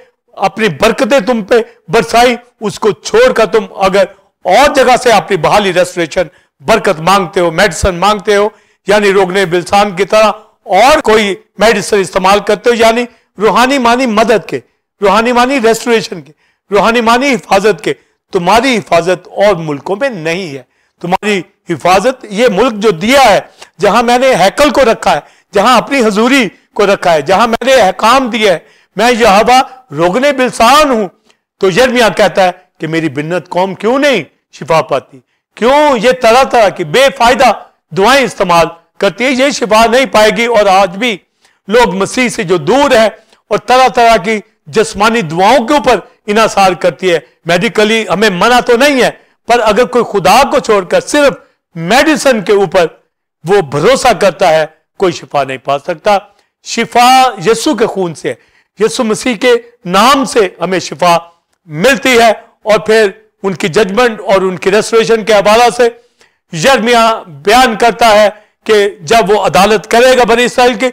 अपनी बरकतें तुम पे बरसाई उसको छोड़कर तुम अगर और जगह से अपनी बहाली रेस्टोरेशन बरकत मांगते हो मेडिसिन मांगते हो यानी रोगने बिलसान की तरह और कोई मेडिसिन इस्तेमाल करते हो यानी रूहानी मानी मदद के रूहानी मानी रेस्टोरेशन के रूहानी मानी हिफाजत के तुम्हारी हिफाजत और मुल्कों में नहीं है तुम्हारी हिफाजत ये मुल्क जो दिया है जहां मैंने हैकल को रखा है जहां अपनी हजूरी को रखा है जहां मैंने अहकाम दिया है मैं यहाबा रोगने बिलसान हूं तो यरमिया कहता है कि मेरी बिन्नत कौम क्यों नहीं शिफा पाती क्यों ये तरह तरह की बेफायदा दुआएं इस्तेमाल करती है ये शिफा नहीं पाएगी और आज भी लोग मसीह से जो दूर है और तरह तरह की जसमानी दुआओं के ऊपर इनासार करती है मेडिकली हमें मना तो नहीं है पर अगर कोई खुदा को छोड़कर सिर्फ मेडिसिन के ऊपर वो भरोसा करता है कोई शिफा नहीं पा सकता शिफा यसु के खून से यसु मसीह के नाम से हमें शिफा मिलती है और फिर उनकी जजमेंट और उनकी रेस्टोरेशन के हवाला से यर्मिया बयान करता है कि जब वो अदालत करेगा बनी इसराइल की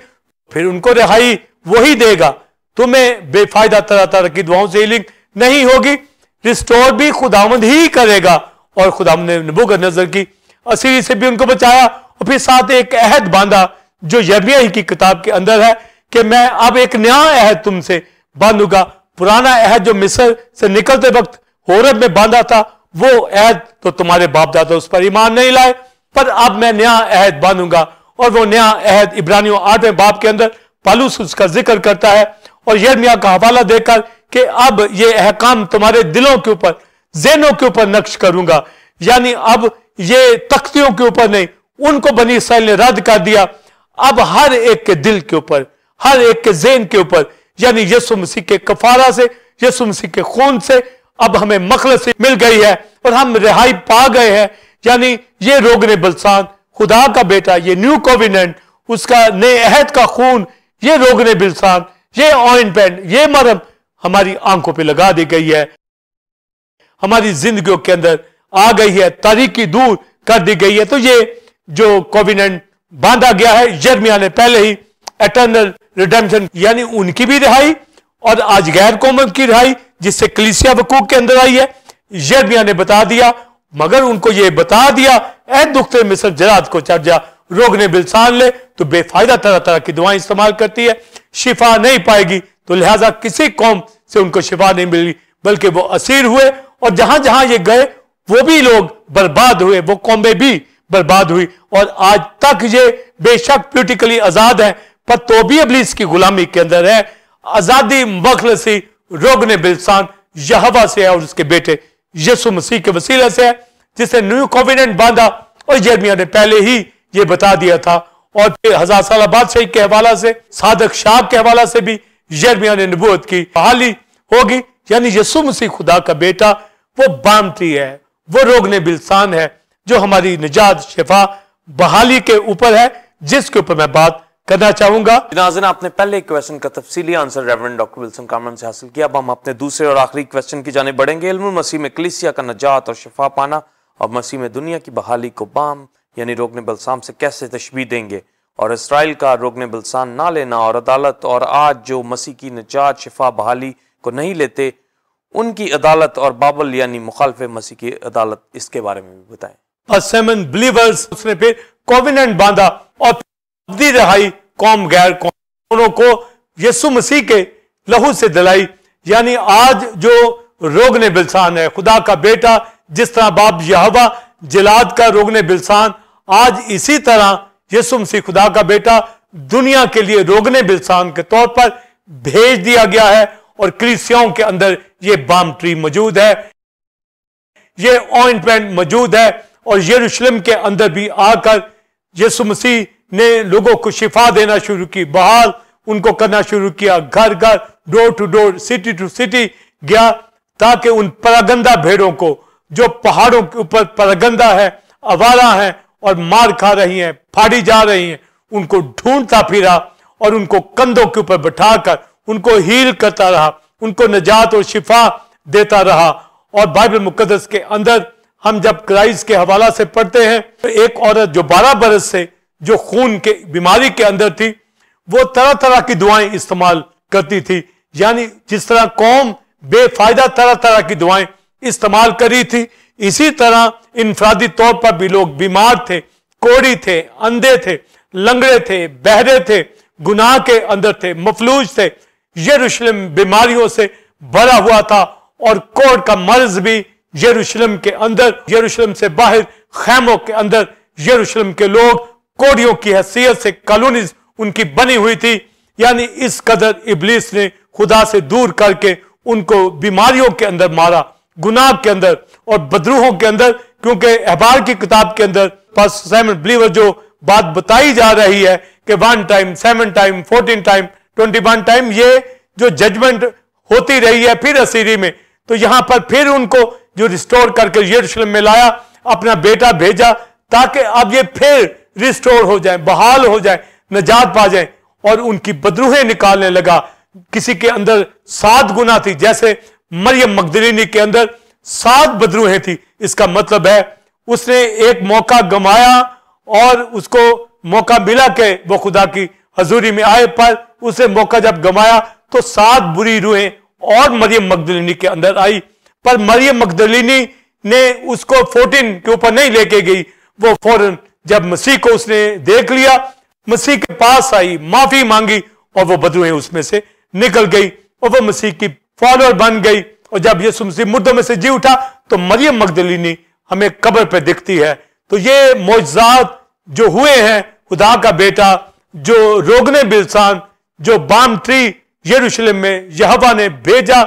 फिर उनको रिहाई वही देगा तुम्हें बेफायदा तरह तरह की दुआओं से हीलिंग नहीं होगी रिस्टोर भी खुदामंद ही करेगा और खुदामंद ने नबुक नजर की असीरी से भी उनको बचाया और फिर साथ एक अहद बांधा जो यबिया की किताब के अंदर है कि मैं अब एक नया अहद तुमसे बांधूंगा पुराना अहद जो मिस्र से निकलते वक्त होरब में बांधा था वो अहद तो तुम्हारे बाप दादा उस पर ईमान नहीं लाए पर अब मैं नया अहद बांधूंगा और वो नया अहद इब्रानियों आठवें बाप के अंदर पालूस उसका जिक्र करता है और यरमिया का हवाला देकर कि अब ये अहकाम तुम्हारे दिलों के ऊपर जेनों के ऊपर नक्श करूंगा यानी अब ये तख्तियों के ऊपर नहीं उनको बनी इसराइल ने रद्द कर दिया अब हर एक के दिल के ऊपर हर एक के जेन के ऊपर यानी यसु मसीह के कफारा से यसु मसीह के खून से अब हमें मखल से मिल गई है और हम रिहाई पा गए हैं यानी ये ने बलसान खुदा का बेटा ये न्यू कोविनेंट उसका नए अहद का खून ये ने बिलसान ये ऑइन पेंट ये मरम हमारी आंखों पे लगा दी गई है हमारी जिंदगियों के अंदर आ गई है तारीखी दूर कर दी गई है तो ये जो कोविनेंट बांधा गया है यर्मिया ने पहले ही एटर्नल रिडेम्पशन यानी उनकी भी रिहाई और आज गैर कौमन की रिहाई जिससे कलिसिया वकूक के अंदर आई है यर्मिया ने बता दिया मगर उनको यह बता दिया ए दुखते मिसर जरात को चढ़ जा रोग ने बिलसान ले तो बेफायदा तरह तरह की दुआएं इस्तेमाल करती है शिफा नहीं पाएगी तो लिहाजा किसी कौम से उनको शिफा नहीं मिली बल्कि वो असीर हुए और जहां जहां ये गए वो भी लोग बर्बाद हुए वो कौमे भी बर्बाद हुई और आज तक ये बेशक पोलिटिकली आजाद है पर तो भी अबलीस की गुलामी के अंदर है आजादी मखलसी ने बिलसान यहावा से है और उसके बेटे यसु मसीह के वसीले से है जिसे न्यू कॉन्फिडेंट बांधा और जर्मिया ने पहले ही ये बता दिया था और फिर हजार साल बादशाही के हवाला से साधक शाह के हवाला से भी यरमिया ने नबूत की बहाली होगी यानी यसु मसीह खुदा का बेटा वो बामती है वो रोगने बिलसान है जो हमारी निजात शिफा बहाली के ऊपर है जिसके ऊपर मैं बात करना चाहूंगा नाजन आपने पहले क्वेश्चन का तफसीली answer reverend doctor Wilson Kamran से हासिल किया अब हम अपने दूसरे और आखिरी क्वेश्चन की जाने बढ़ेंगे मसीह में कलिसिया का नजात और शिफा पाना और मसीह में दुनिया की बहाली को बाम यानी रोगने बलसाम से कैसे तशबी देंगे और इसराइल का रोकने बलसान ना लेना और अदालत और आज जो मसीह की निजात शिफा बहाली को नहीं लेते उनकी अदालत और बाबल यानी मुखालफ मसीह की अदालत इसके बारे में भी बताएं बिलीवर्स उसने फिर कोविनेंट बांधा और रहाई कौम गैर कौम को यसु मसीह के लहू से दिलाई यानी आज जो रोगने बिलसान है खुदा का बेटा जिस तरह बाब यहवा जिलाद का रोगने बिलसान आज इसी तरह यसु मसीह खुदा का बेटा दुनिया के लिए रोगने बिलसान के तौर पर भेज दिया गया है और क्रिसियाओं के अंदर ये बाम ट्री मौजूद है ये ऑइंटमेंट मौजूद है और यरूशलेम के अंदर भी आकर यसु मसीह ने लोगों को शिफा देना शुरू की बहाल उनको करना शुरू किया घर घर door to door city to city गया ताकि उन परागंदा भेड़ों को जो पहाड़ों के ऊपर परागंदा है आवारा है और मार खा रही हैं फाड़ी जा रही हैं उनको ढूंढता फिरा और उनको कंधों के ऊपर बैठाकर उनको हील करता रहा उनको निजात और शिफा देता रहा और बाइबल मुकदस के अंदर हम जब क्राइस्ट के हवाला से पढ़ते हैं तो एक औरत जो 12 बरस से जो खून के बीमारी के अंदर थी वो तरह तरह की दुआएं इस्तेमाल करती थी यानी जिस तरह कौम बेफायदा तरह तरह की दुआएं इस्तेमाल करी थी इसी तरह इंफरादी तौर पर भी लोग बीमार थे कोड़ी थे अंधे थे लंगड़े थे बहरे थे गुनाह के अंदर थे मफलूज थे यरूशलेम बीमारियों से भरा हुआ था और कोड का मर्ज भी यरूशलेम के अंदर यरूशलेम से बाहर खैमों के अंदर यरूशलेम के लोग कोड़ियों की हैसियत से कॉलोनीज उनकी बनी हुई थी यानी इस कदर इबलीस ने खुदा से दूर करके उनको बीमारियों के अंदर मारा गुनाह के अंदर और बदरूहों के अंदर क्योंकि अहबार की किताब के अंदर पास सेवन बिलीवर जो बात बताई जा रही है कि one time seven time fourteen time twenty one time ये जो जजमेंट होती रही है फिर असीरी में तो यहां पर फिर उनको जो रिस्टोर करके यरूशलेम में लाया अपना बेटा भेजा ताकि अब ये फिर रिस्टोर हो जाए बहाल हो जाए नजात पा जाए और उनकी बदरूहें निकालने लगा किसी के अंदर सात गुना थी जैसे मरियम मकदलिनी के अंदर सात बदरूहें थी इसका मतलब है उसने एक मौका गमाया और उसको मौका मिला के वो खुदा की हजूरी में आए पर उसे मौका जब गमाया तो सात बुरी रूहें और मरियम मकदलिनी के अंदर आई पर मरियम मकदलिनी ने उसको फोर्टीन के ऊपर नहीं लेके गई वो फौरन जब मसीह को उसने देख लिया मसीह के पास आई माफी मांगी और वो बदरूहे उसमें से निकल गई और वो मसीह की फॉलोअर बन गई और जब यह सुमसी मुर्दों में से जी उठा तो मरियम मकदलिनी हमें कब्र पे दिखती है तो ये मोजात जो हुए हैं खुदा का बेटा जो रोगने बिलसान जो बाम ट्री यरूशलेम में यहवा ने भेजा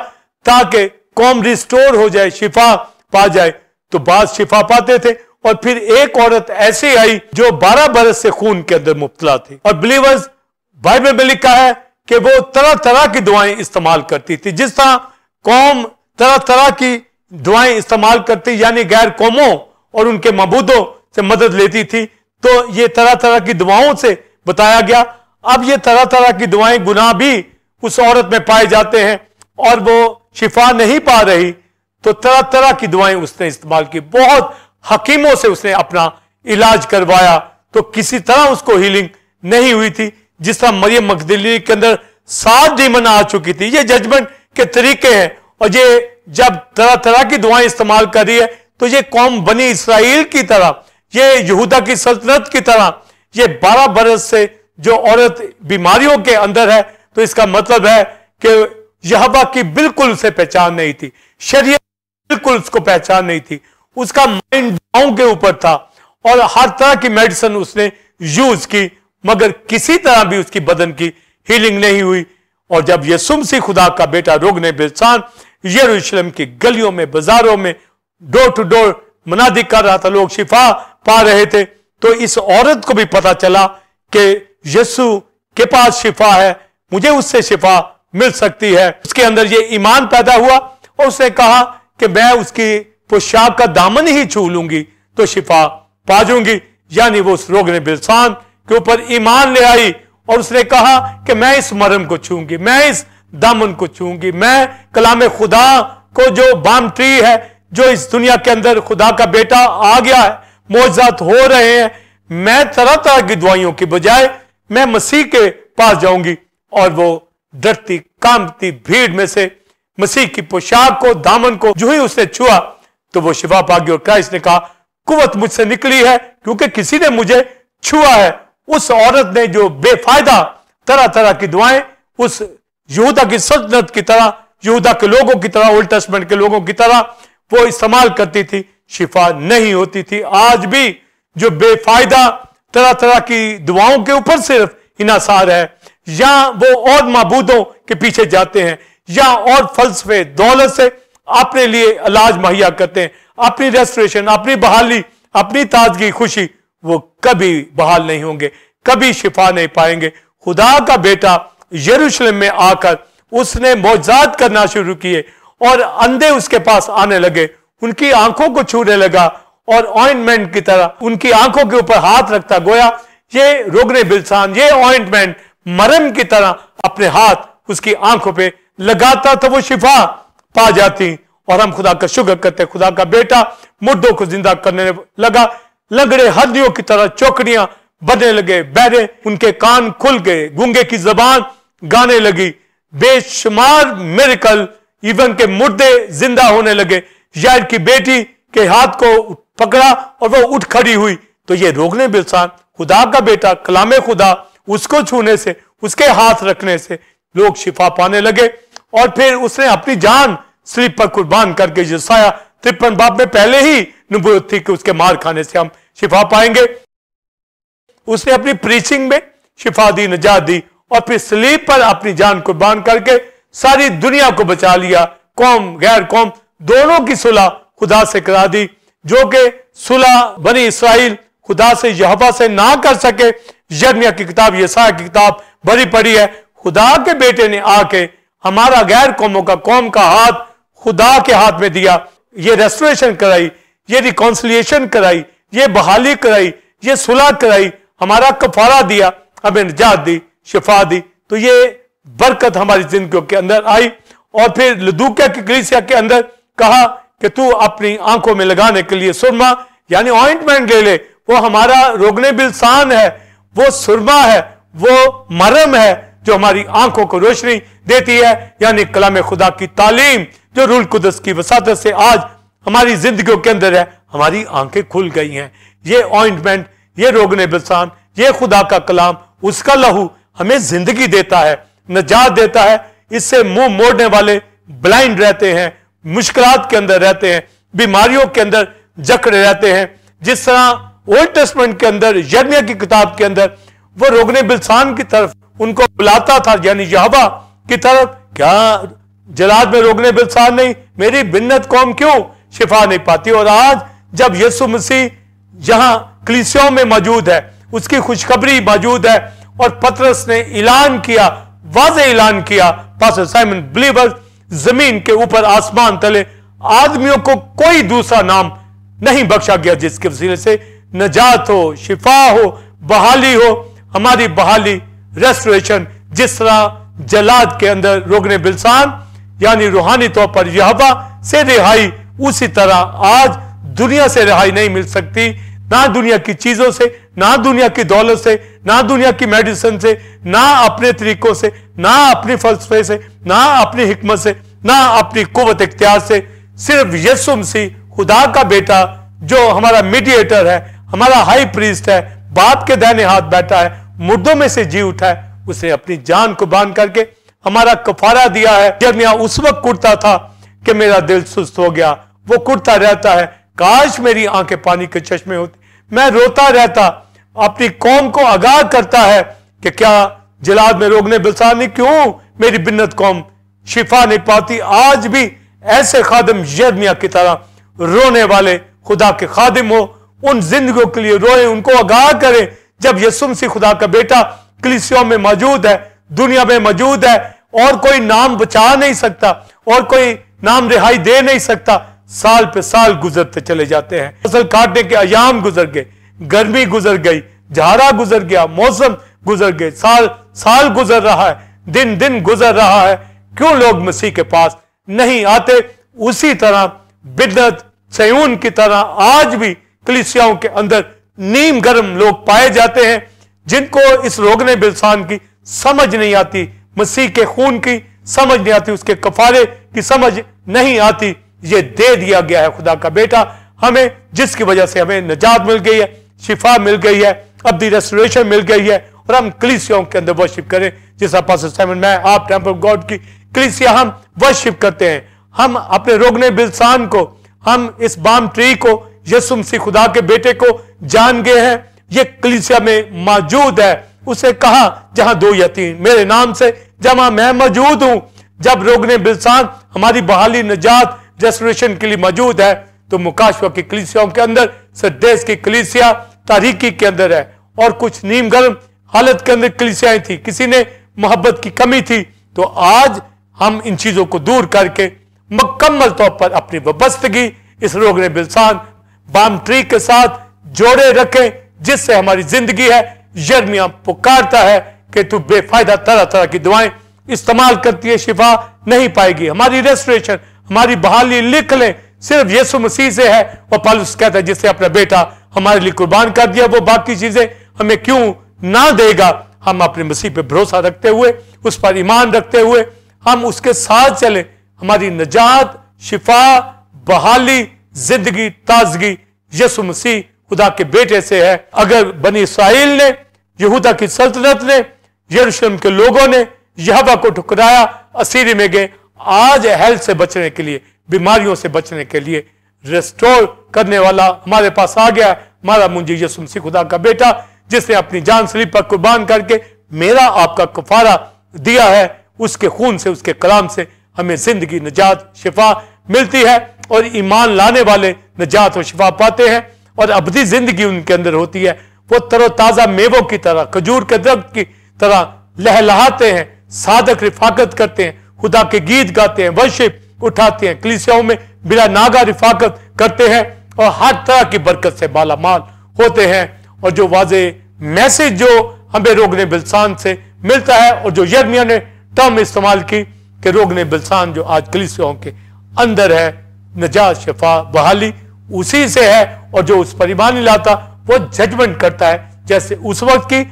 ताकि कौम रिस्टोर हो जाए शिफा पा जाए तो बाद शिफा पाते थे और फिर एक औरत ऐसी आई जो 12 बरस से खून के अंदर मुबतला थी और बिलीवर्स बाइबल में लिखा है कि वो तरह तरह की दुआएं इस्तेमाल करती थी जिस तरह कौम तरह तरह की दुआएं इस्तेमाल करती यानी गैर कौमों और उनके मबूदों से मदद लेती थी तो ये तरह तरह की दुआओं से बताया गया अब ये तरह तरह की दुआएं गुनाह भी उस औरत में पाए जाते हैं और वो शिफा नहीं पा रही तो तरह तरह की दुआएं उसने इस्तेमाल की बहुत हकीमों से उसने अपना इलाज करवाया तो किसी तरह उसको हीलिंग नहीं हुई थी जिस तरह मरियम मकदली के अंदर सात डीमन आ चुकी थी ये जजमेंट के तरीके हैं और ये जब तरह तरह की दुआएं इस्तेमाल कर रही है तो ये कौम बनी इसराइल की तरह ये यहूदा की सल्तनत की तरह ये बारह बरस से जो औरत बीमारियों के अंदर है तो इसका मतलब है कि यहबा की बिल्कुल उसे पहचान नहीं थी शरीय बिल्कुल उसको पहचान नहीं थी उसका माइंड गांव के ऊपर था और हर तरह की मेडिसिन उसने यूज की मगर किसी तरह भी उसकी बदन की हीलिंग नहीं हुई और जब यह सुमसी खुदा का बेटा ने बेसान यरूशलेम की गलियों में बाजारों में डोर टू डोर मनादी कर रहा था लोग शिफा पा रहे थे तो इस औरत को भी पता चला कि यसु के पास शिफा है मुझे उससे शिफा मिल सकती है उसके अंदर ये ईमान पैदा हुआ और उसने कहा कि मैं उसकी पोशाक का दामन ही छू लूंगी तो शिफा पा जाऊंगी यानी वो उस रोग ने बिलसान के ऊपर ईमान ले आई और उसने कहा कि मैं इस मरम को छूंगी मैं इस दामन को छूंगी मैं कलाम खुदा को जो बाम ट्री है जो इस दुनिया के अंदर खुदा का बेटा आ गया है मोजात हो रहे हैं मैं तरह तरह की दुआइयों की बजाय मैं मसीह के पास जाऊंगी और वो डरती कांपती भीड़ में से मसीह की पोशाक को दामन को जो ही उसने छुआ तो वो शिवा पागी और क्राइस्ट ने कहा कुवत मुझसे निकली है क्योंकि किसी ने मुझे छुआ है उस औरत ने जो बेफायदा तरह तरह की दुआएं उस यहूदा की सल्तनत की तरह यहूदा के लोगों की तरह ओल्ड टेस्टमेंट के लोगों की तरह वो इस्तेमाल करती थी शिफा नहीं होती थी आज भी जो बेफायदा तरह तरह की दुआओं के ऊपर सिर्फ इनासार है या वो और मबूदों के पीछे जाते हैं या और फलसफे दौलत से अपने लिए इलाज मुहैया करते हैं अपनी रेस्टोरेशन अपनी बहाली अपनी ताजगी खुशी वो कभी बहाल नहीं होंगे कभी शिफा नहीं पाएंगे खुदा का बेटा यरूशलेम में आकर उसने मौजाद करना शुरू किए और अंधे उसके पास आने लगे उनकी आंखों को छूने लगा और ऑइंटमेंट की तरह उनकी आंखों के ऊपर हाथ रखता गोया ये रोगने बिलसान ये ऑइंटमेंट मरम की तरह अपने हाथ उसकी आंखों पे लगाता तो वो शिफा पा जाती और हम खुदा का शुक्र करते खुदा का बेटा मुर्दों को जिंदा करने लगा लगड़े हदियों की तरह चौकड़ियां बदने लगे बहरे उनके कान खुल गए गुंगे की जबान गाने लगी बेशुमार मेरिकल इवन के मुर्दे जिंदा होने लगे यार की बेटी के हाथ को पकड़ा और वह उठ खड़ी हुई तो ये रोगने बिलसान खुदा का बेटा कलाम खुदा उसको छूने से उसके हाथ रखने से लोग शिफा पाने लगे और फिर उसने अपनी जान स्लिप पर कुर्बान करके जसाया तिरपन बाप में पहले ही थी कि उसके मार खाने से हम शिफा पाएंगे उसने अपनी प्रीचिंग में शिफा दी नजात दी और फिर स्लीप पर अपनी जान कुर्बान करके सारी दुनिया को बचा लिया कौम गैर कौम दोनों की सुलह खुदा से करा दी जो कि सुलह बनी इसराइल खुदा से यहबा से ना कर सके यज्ञा की किताब यसा की किताब बड़ी पड़ी है खुदा के बेटे ने आके हमारा गैर कौमों का कौम का हाथ खुदा के हाथ में दिया ये रेस्टोरेशन कराई ये रिकॉन्सिलियेशन कराई ये बहाली कराई ये सुलह कराई हमारा कफारा दिया हमें निजात दी शिफा दी तो ये बरकत हमारी जिंदगी के अंदर आई और फिर लदूकिया की ग्रीसिया के अंदर कहा कि तू अपनी आंखों में लगाने के लिए सुरमा यानी ऑइंटमेंट ले ले वो हमारा रोगने बिलसान है वो सुरमा है वो मरम है जो हमारी आंखों को रोशनी देती है यानी कलाम खुदा की तालीम जो रूल कुदस की वसादत से आज हमारी जिंदगियों के अंदर है हमारी आंखें खुल गई हैं ये ऑइंटमेंट ये रोग बसान ये खुदा का कलाम उसका लहू हमें जिंदगी देता है नजात देता है इससे मुंह मोड़ने वाले ब्लाइंड रहते हैं मुश्किल के अंदर रहते हैं बीमारियों के अंदर जकड़े रहते हैं जिस तरह ओल्ड टेस्टमेंट के अंदर यज्ञ की किताब के अंदर वो रोगने बिलसान की तरफ उनको बुलाता था यानी यहावा की तरफ क्या जलाद में रोगने बिलसान नहीं मेरी बिन्नत कौम क्यों शिफा नहीं पाती और आज जब यीशु मसीह यहां कलिसियों में मौजूद है उसकी खुशखबरी मौजूद है और पतरस ने ऐलान किया वाज ऐलान किया पास साइमन बिलीवर जमीन के ऊपर आसमान तले आदमियों को कोई दूसरा नाम नहीं बख्शा गया जिसके वसीले से नजात हो शिफा हो बहाली हो हमारी बहाली रेस्टोरेशन जिस तरह जलाद के अंदर रोगने बिलसान यानी रूहानी तौर पर यहवा से रिहाई उसी तरह आज दुनिया से रिहाई नहीं मिल सकती ना दुनिया की चीजों से ना दुनिया की दौलत से ना दुनिया की मेडिसिन से ना अपने तरीकों से ना अपने फलसफे से ना अपनी हिकमत से ना अपनी कुवत इख्तियार से सिर्फ यसुम सी खुदा का बेटा जो हमारा मीडिएटर है हमारा हाई प्रीस्ट है बाप के दहने हाथ बैठा है मुर्दों में से जी उठा है उसने अपनी जान कुर्बान करके हमारा कफारा दिया है जब यहां उस वक्त कुर्ता था कि मेरा दिल सुस्त हो गया वो कुर्ता रहता है काश मेरी आंखें पानी के चश्मे होती मैं रोता रहता अपनी कौम को आगाह करता है कि क्या जिलाद में रोगने बसा नहीं क्यों मेरी बिन्नत कौम शिफा नहीं पाती आज भी ऐसे खादम यदमिया की तरह रोने वाले खुदा के खादिम हो उन जिंदगियों के लिए रोए उनको आगाह करें जब यसुम सी खुदा का बेटा कलिसियों में मौजूद है दुनिया में मौजूद है और कोई नाम बचा नहीं सकता और कोई नाम रिहाई दे नहीं सकता साल पे साल गुजरते चले जाते हैं फसल काटने के अयाम गुजर गए गर्मी गुजर गई झारा गुजर गया मौसम गुजर गए साल साल गुजर रहा है दिन दिन गुजर रहा है क्यों लोग मसीह के पास नहीं आते उसी तरह बिदत सयून की तरह आज भी कलिसियाओं के अंदर नीम गर्म लोग पाए जाते हैं जिनको इस ने बिलसान की समझ नहीं आती मसीह के खून की समझ नहीं आती उसके कफारे की समझ नहीं आती ये दे दिया गया है खुदा का बेटा हमें जिसकी वजह से हमें निजात मिल गई है शिफा मिल गई है दी रेस्टोरेशन मिल गई है और हम कलिसियों के अंदर वर्शिप करें जैसा पास मैं आप टेम्पल गॉड की कलिसिया हम वर्शिप करते हैं हम अपने रोगने बिलसान को हम इस बाम ट्री को यसुम सी खुदा के बेटे को जान गए हैं ये कलिसिया में मौजूद है उसे कहा जहां दो या तीन मेरे नाम से जमा मैं मौजूद हूं जब रोगने बिलसान हमारी बहाली नजात जस्टोरेशन के लिए मौजूद है तो मुकाशवा की कलिसियाओं के अंदर सदेश की कलिसिया तारीखी के अंदर है और कुछ नीम गर्म हालत के अंदर कलिसियाएं थी किसी ने मोहब्बत की कमी थी तो आज हम इन चीजों को दूर करके मुकम्मल तौर पर अपनी वबस्तगी इस रोग ने बिलसान बाम ट्री के साथ जोड़े रखें जिससे हमारी जिंदगी है यर्मिया पुकारता है कि तू बेफायदा तरह तरह की दुआएं इस्तेमाल करती है शिफा नहीं पाएगी हमारी रेस्टोरेशन हमारी बहाली लिख लें सिर्फ यीशु मसीह से है और पालस कहता है जिससे अपना बेटा हमारे लिए कुर्बान कर दिया वो बाकी चीजें हमें क्यों ना देगा हम अपने मसीह पे भरोसा रखते हुए उस पर ईमान रखते हुए हम उसके साथ चले हमारी नजात शिफा बहाली जिंदगी ताजगी यसु मसीह खुदा के बेटे से है अगर बनी इसराइल ने यहूदा की सल्तनत ने यरूशलेम के लोगों ने यहवा को ठुकराया असीरी में गए आज हेल्थ से बचने के लिए बीमारियों से बचने के लिए रेस्टोर करने वाला हमारे पास आ गया हमारा मुंजी यसुमसी खुदा का बेटा जिसने अपनी जान सली पर कुर्बान करके मेरा आपका कुफारा दिया है उसके खून से उसके कलाम से हमें जिंदगी निजात शिफा मिलती है और ईमान लाने वाले निजात और शिफा पाते हैं और अबधी जिंदगी उनके अंदर होती है वो तरोताज़ा मेवों की तरह खजूर के दर की तरह लहलहाते हैं साधक रिफाकत करते हैं खुदा के गीत गाते हैं वर्षिप उठाते हैं कलिसियाओं में बिना नागा रिफाकत करते हैं और हर तरह की बरकत से मालामाल होते हैं और जो वाज मैसेज जो हमें रोगने बिलसान से मिलता है और जो यर्मिया ने टर्म इस्तेमाल की कि रोगने बिलसान जो आज कलिसियाओं के अंदर है नजात शफा बहाली उसी से है और जो उस पर ईमान लाता वो जजमेंट करता है जैसे उस वक्त की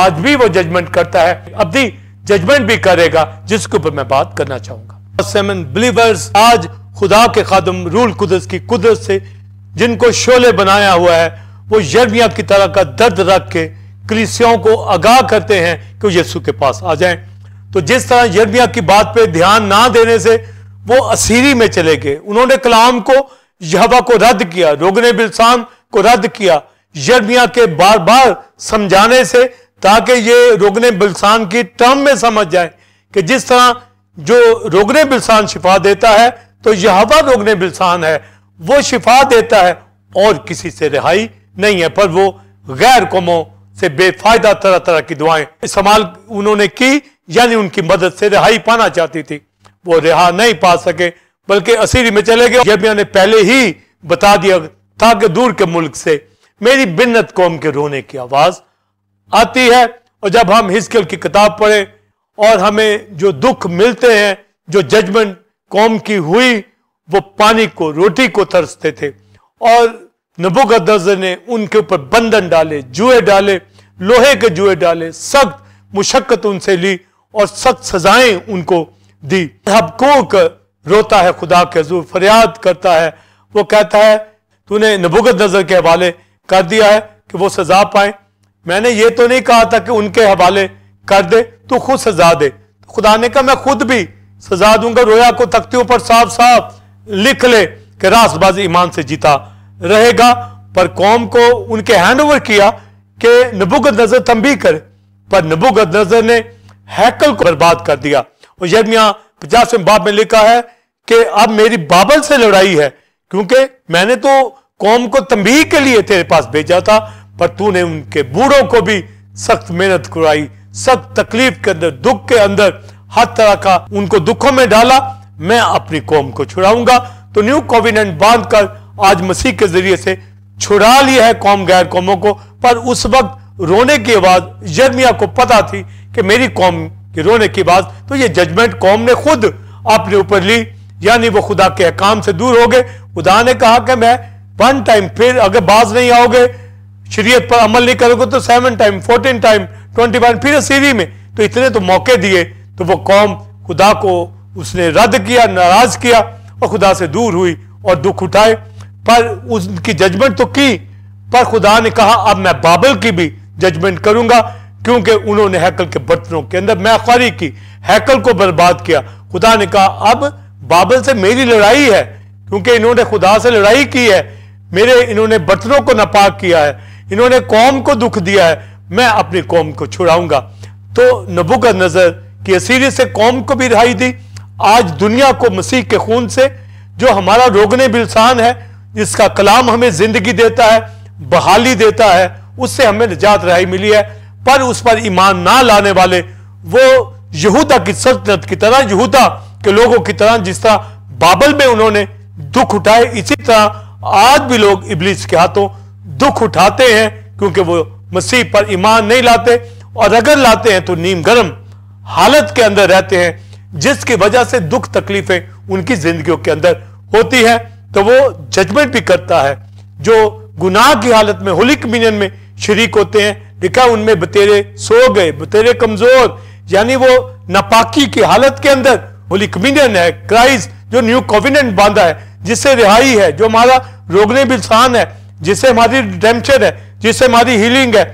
आज भी वो जजमेंट करता है अब भी जजमेंट भी करेगा जिसके ऊपर मैं बात करना चाहूंगा सेवन बिलीवर्स आज खुदा के खादम रूल कुदस की कुदरत से जिनको शोले बनाया हुआ है वो यर्मिया की तरह का दर्द रख के कृषियों को आगाह करते हैं कि वो यीशु के पास आ जाएं तो जिस तरह यर्मिया की बात पे ध्यान ना देने से वो असीरी में चले गए उन्होंने कलाम को यहवा को रद्द किया रोगने बिलसान को रद्द किया यर्मिया के बार बार समझाने से ताकि ये रोगन बिलसान की टर्म में समझ जाए कि जिस तरह जो रोगन बिलसान शिफा देता है तो यह हवा रोगन बिलसान है वो शिफा देता है और किसी से रिहाई नहीं है पर वो गैर कौमों से बेफायदा तरह तरह की दुआएं इस्तेमाल उन्होंने की यानी उनकी मदद से रिहाई पाना चाहती थी वो रिहा नहीं पा सके बल्कि असीरी में चले गए जब मैंने पहले ही बता दिया था कि दूर के मुल्क से मेरी बिन्नत कौम के रोने की आवाज़ आती है और जब हम हिस्किल की किताब पढ़े और हमें जो दुख मिलते हैं जो जजमेंट कौम की हुई वो पानी को रोटी को तरसते थे और नबुकदजर ने उनके ऊपर बंधन डाले जुए डाले लोहे के जुए डाले सख्त मुशक्क़त उनसे ली और सख्त सजाएं उनको दी हबकूक रोता है खुदा के जो फरियाद करता है वो कहता है तूने नबुकत नजर के हवाले कर दिया है कि वो सजा पाए मैंने ये तो नहीं कहा था कि उनके हवाले कर दे तो खुद सजा दे खुदा ने कहा मैं खुद भी सजा दूंगा रोया को तख्तियों पर साफ साफ लिख ले कि रासबाजी ईमान से जीता रहेगा पर कौम को उनके हैंड ओवर किया कि नबुगत नजर तंबी करे पर नबुगत नजर ने हैकल को बर्बाद कर दिया और यर्मिया पचासवें बाब में लिखा है कि अब मेरी बाबल से लड़ाई है क्योंकि मैंने तो कौम को तंबी के लिए तेरे पास भेजा था पर तूने उनके बूढ़ों को भी सख्त मेहनत कराई सख्त तकलीफ के अंदर दुख के अंदर हर तरह का उनको दुखों में डाला मैं अपनी कौम को छुड़ाऊंगा तो न्यू कॉविनेंट बांध कर आज मसीह के जरिए से छुड़ा लिया है कौम गैर कौमों को पर उस वक्त रोने की आवाज यर्मिया को पता थी कि मेरी कौम के रोने की आवाज तो ये जजमेंट कौम ने खुद अपने ऊपर ली यानी वो खुदा के काम से दूर हो गए खुदा ने कहा कि मैं वन टाइम फिर अगर बाज नहीं आओगे शरीयत पर अमल नहीं करोगे तो seven time fourteen time twenty one फिर सीरी में तो इतने तो मौके दिए तो वो कौम खुदा को उसने रद्द किया नाराज किया और खुदा से दूर हुई और दुख उठाए पर उनकी जजमेंट तो की पर खुदा ने कहा अब मैं बाबल की भी जजमेंट करूंगा क्योंकि उन्होंने हैकल के बर्तनों के अंदर मैखारी की हैकल को बर्बाद किया खुदा ने कहा अब बाबल से मेरी लड़ाई है क्योंकि इन्होंने खुदा से लड़ाई की है मेरे इन्होंने बर्तनों को नापाक किया है इन्होंने कौम को दुख दिया है मैं अपनी कौम को छुड़ाऊंगा तो नबू नजर की असीरी से कौम को भी रिहाई दी आज दुनिया को मसीह के खून से जो हमारा रोगने बिलसान है जिसका कलाम हमें जिंदगी देता है बहाली देता है उससे हमें निजात रहाई मिली है पर उस पर ईमान ना लाने वाले वो यहूदा की सल्तनत की तरह यहूदा के लोगों की तरह जिस तरह बाबल में उन्होंने दुख उठाए इसी तरह आज भी लोग इबलीस के हाथों दुख उठाते हैं क्योंकि वो मसीह पर ईमान नहीं लाते और अगर लाते हैं तो नीम गर्म हालत के अंदर रहते हैं जिसकी वजह से दुख तकलीफें उनकी जिंदगियों के अंदर होती है तो वो जजमेंट भी करता है जो गुनाह की हालत में होली कम्युनियन में शरीक होते हैं लिखा उनमें बतेरे सो गए बतेरे कमजोर यानी वो नपाकी की हालत के अंदर होली कम्युनियन है क्राइस्ट जो न्यू कॉविनेंट बांधा है जिससे रिहाई है जो हमारा रोगने भी है जिससे हमारी डेमशन है जिससे हमारी हीलिंग है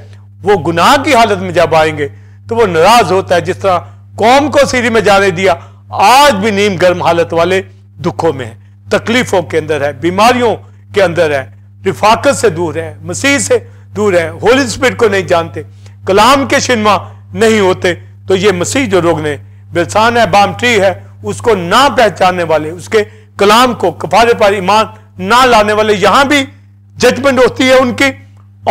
वो गुनाह की हालत में जब आएंगे तो वो नाराज होता है जिस तरह कौम को सीरी में जाने दिया आज भी नीम गर्म हालत वाले दुखों में है तकलीफों के अंदर है बीमारियों के अंदर है रिफाकत से दूर है मसीह से दूर है होली स्पिरिट को नहीं जानते कलाम के शिनमा नहीं होते तो ये मसीह जो रोगने बिलसान है बाम ट्री है उसको ना पहचानने वाले उसके कलाम को कफारे पर ईमान ना लाने वाले यहां भी जजमेंट होती है उनकी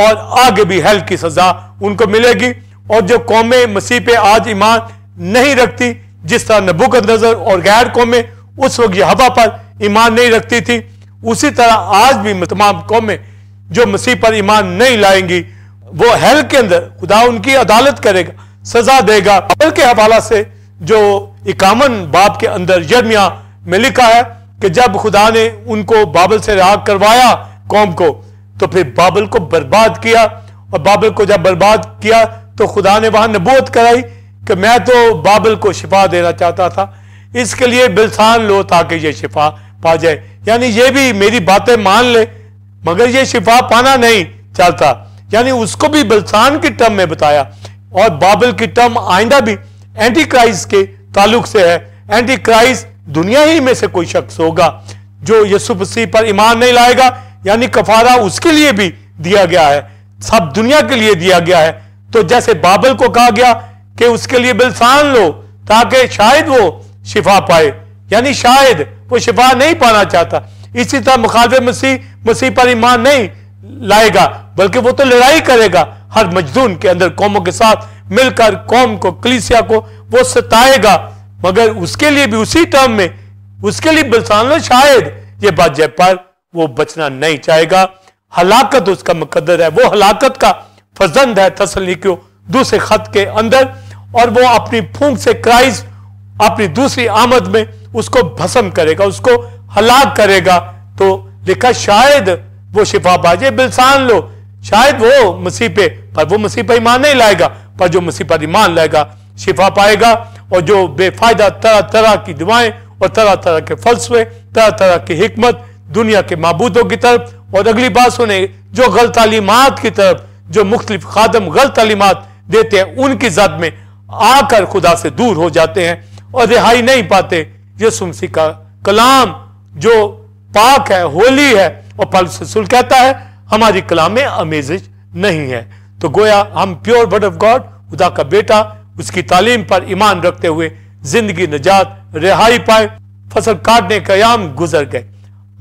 और आगे भी हेल की सजा उनको मिलेगी और जो कौमें मसीह पे आज ईमान नहीं रखती जिस तरह नबुकत नजर और गैर कौमें उस वक्त हवा पर ईमान नहीं रखती थी उसी तरह आज भी तमाम कौमें जो मसीह पर ईमान नहीं लाएंगी वो हेल के अंदर खुदा उनकी अदालत करेगा सजा देगा अमल के हवाला से जो इक्यावन बाप के अंदर यर्मिया में लिखा है कि जब खुदा ने उनको बाबल से राग करवाया कौम को तो फिर बाबल को बर्बाद किया और बाबल को जब बर्बाद किया तो खुदा ने वहां नबूत कराई कि मैं तो बाबल को शिफा देना चाहता था इसके लिए बिलसान लो ताकि ये शिफा पा जाए यानी ये भी मेरी बातें मान ले मगर ये शिफा पाना नहीं चाहता यानी उसको भी बिलसान की टर्म में बताया और बाबल की टर्म आइंदा भी एंटी क्राइस्ट के ताल्लुक से है एंटी क्राइस्ट दुनिया ही में से कोई शख्स होगा जो यसुफ सी पर ईमान नहीं लाएगा यानी कफारा उसके लिए भी दिया गया है सब दुनिया के लिए दिया गया है तो जैसे बाबल को कहा गया कि उसके लिए बिलसान लो ताकि शायद वो शिफा पाए यानी शायद वो शिफा नहीं पाना चाहता इसी तरह मुखालफ मसीह मसीह पर ईमान नहीं लाएगा बल्कि वो तो लड़ाई करेगा हर मजदून के अंदर कौमों के साथ मिलकर कौम को कलिसिया को वो सताएगा मगर उसके लिए भी उसी टर्म में उसके लिए बिलसान लो शायद ये बात जयपाल वो बचना नहीं चाहेगा हलाकत उसका मुकदर है वो हलाकत का फजंद है तसली क्यों दूसरे खत के अंदर और वो अपनी फूंक से क्राइज अपनी दूसरी आमद में उसको भसम करेगा उसको हलाक करेगा तो लिखा शायद वो शिफा बाजे बिलसान लो शायद वो मसीह पे पर वो मसीह पर ईमान नहीं लाएगा पर जो मसीह पर ईमान लाएगा शिफा पाएगा और जो बेफायदा तरह तरह की दुआएं और तरह तरह के फलसफे तरह तरह की हिकमत दुनिया के मबूदों की तरफ और अगली बात सुने जो गलत तालीमत की तरफ जो मुख्तलिफ खादम गलत तालीमत देते हैं उनकी जद में आकर खुदा से दूर हो जाते हैं और रिहाई नहीं पाते ये सुमसी का कलाम जो पाक है होली है और पलसुल कहता है हमारी कलाम में अमेजिज नहीं है तो गोया हम प्योर बर्ड ऑफ गॉड खुदा का बेटा उसकी तालीम पर ईमान रखते हुए जिंदगी नजात रिहाई पाए फसल काटने का याम गुजर गए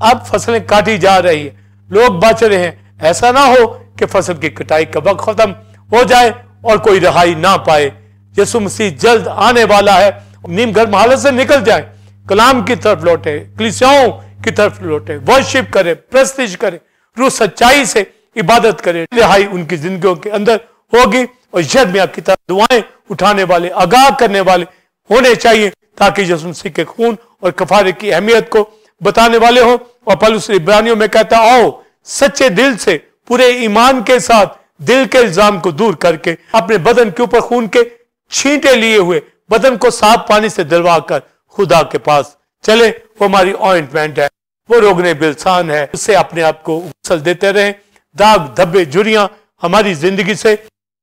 अब फसलें काटी जा रही है लोग बच रहे हैं ऐसा ना हो कि फसल की कटाई का वक्त खत्म हो जाए और कोई रहाई ना पाए यसु मसीह जल्द आने वाला है नीम घर महाल से निकल जाए कलाम की तरफ लौटे क्लिसियाओं की तरफ लौटे वर्शिप करे प्रस्तिश करे रू सच्चाई से इबादत करे रिहाई उनकी जिंदगियों के अंदर होगी और में की तरफ दुआएं उठाने वाले आगाह करने वाले होने चाहिए ताकि यसु मसीह के खून और कफारे की अहमियत को बताने वाले हों और पलुस इब्रानियों में कहता आओ सच्चे दिल से पूरे ईमान के साथ दिल के इल्जाम को दूर करके अपने बदन के ऊपर खून के छींटे लिए हुए बदन को साफ पानी से दिलवा कर खुदा के पास चले वो हमारी ऑइंटमेंट है वो रोगने बिलसान है उससे अपने आप को उसल देते रहे दाग धब्बे झुरिया हमारी जिंदगी से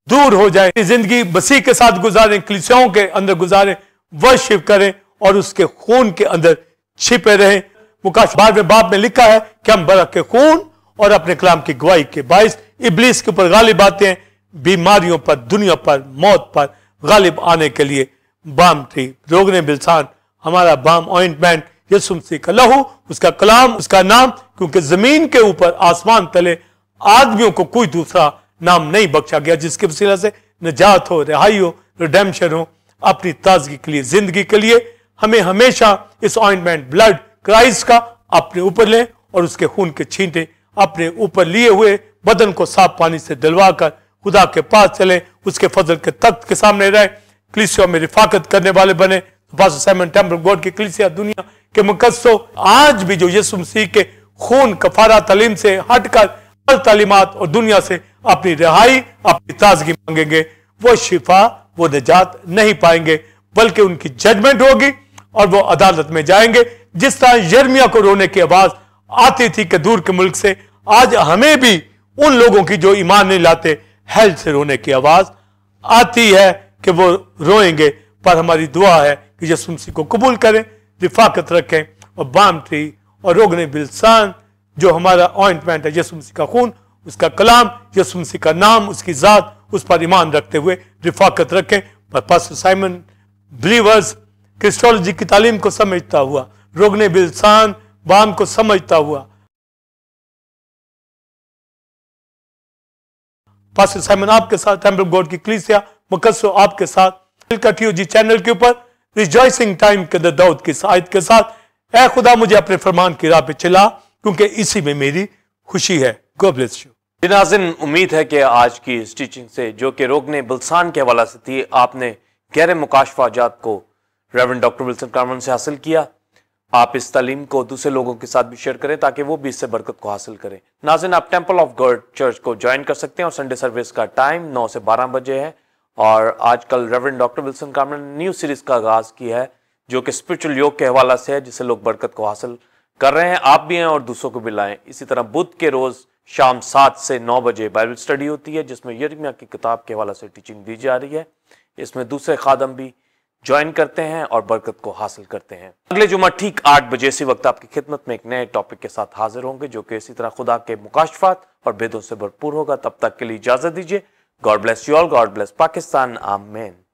दूर हो जाए जिंदगी मसीह के साथ गुजारें कलिसियाओं के अंदर गुजारें वर्शिप करें और उसके खून के अंदर छिपे रहें मुकाश बाद में बाप में लिखा है कि हम बरक के खून और अपने कलाम की गवाही के बाइस इबलीस के ऊपर गालिब आते हैं बीमारियों पर दुनिया पर मौत पर गालिब आने के लिए बाम थी रोगने बिलसान हमारा बाम ऑइंटमेंट यसु मसीह का लहू उसका कलाम उसका नाम क्योंकि जमीन के ऊपर आसमान तले आदमियों को कोई दूसरा नाम नहीं बख्शा गया जिसके वसीला से निजात हो रिहाई हो रिडेम्शन हो अपनी ताजगी के लिए जिंदगी के लिए हमें हमेशा इस ऑइंटमेंट ब्लड क्राइस्ट का अपने ऊपर ले और उसके खून के छींटे अपने ऊपर लिए हुए बदन को साफ पानी से दिलवा कर खुदा के पास चले उसके फजल के तख्त के सामने रहे क्लिसिया में रिफाकत करने वाले बने टेम्पल गॉड की क्लिसिया दुनिया के मुकदसों आज भी जो यसु मसीह के खून कफारा तलीम से हटकर हर तालीमत और दुनिया से अपनी रिहाई अपनी ताजगी मांगेंगे वो शिफा वो निजात नहीं पाएंगे बल्कि उनकी जजमेंट होगी और वो अदालत में जाएंगे जिस तरह यर्मिया को रोने की आवाज आती थी कि दूर के मुल्क से आज हमें भी उन लोगों की जो ईमान नहीं लाते हेल से रोने की आवाज आती है कि वो रोएंगे पर हमारी दुआ है कि यसुम को कबूल करें रिफाकत रखें और बाम ट्री और रोगने बिलसान जो हमारा ऑइंटमेंट है यसुम का खून उसका कलाम यसुम का नाम उसकी ज़ात उस पर ईमान रखते हुए रिफाकत रखें पर पास साइमन बिलीवर्स क्रिस्टोलॉजी की तालीम को समझता हुआ रोगने बिलसान बाम को समझता हुआ पास्टर साइमन आपके साथ टेम्पल गॉड की क्लीसिया मुकस्सो आपके साथ जी चैनल के ऊपर रिजॉइसिंग टाइम के अंदर दाऊद की आयत के साथ ए खुदा मुझे अपने फरमान की राह पे चला क्योंकि इसी में मेरी खुशी है गो ब्लेस यू नाजिन उम्मीद है कि आज की इस टीचिंग से जो कि रोगने बुलसान के हवाला से थी आपने गहरे मुकाशवाजात को रेवरेंड डॉक्टर विल्सन कार्मन से हासिल किया आप इस तलीम को दूसरे लोगों के साथ भी शेयर करें ताकि वो भी इससे बरकत को हासिल करें नाजिन आप टेम्पल ऑफ गॉड चर्च को ज्वाइन कर सकते हैं और संडे सर्विस का टाइम 9 से 12 बजे है और आजकल रेवरेंड डॉक्टर विल्सन कामरन ने न्यू सीरीज का आगाज किया है जो कि स्पिरिचुअल योग के हवाले से है जिससे लोग बरकत को हासिल कर रहे हैं आप भी हैं और दूसरों को भी लाएं इसी तरह बुध के रोज़ शाम सात से नौ बजे बाइबल स्टडी होती है जिसमें यरमिया की किताब के हवाले से टीचिंग दी जा रही है इसमें दूसरे खादम भी ज्वाइन करते हैं और बरकत को हासिल करते हैं अगले जुमा ठीक आठ बजे इसी वक्त आपकी खिदमत में एक नए टॉपिक के साथ हाजिर होंगे जो कि इसी तरह खुदा के मुकाशफात और बेदों से भरपूर होगा तब तक के लिए इजाजत दीजिए God bless you all God bless Pakistan आम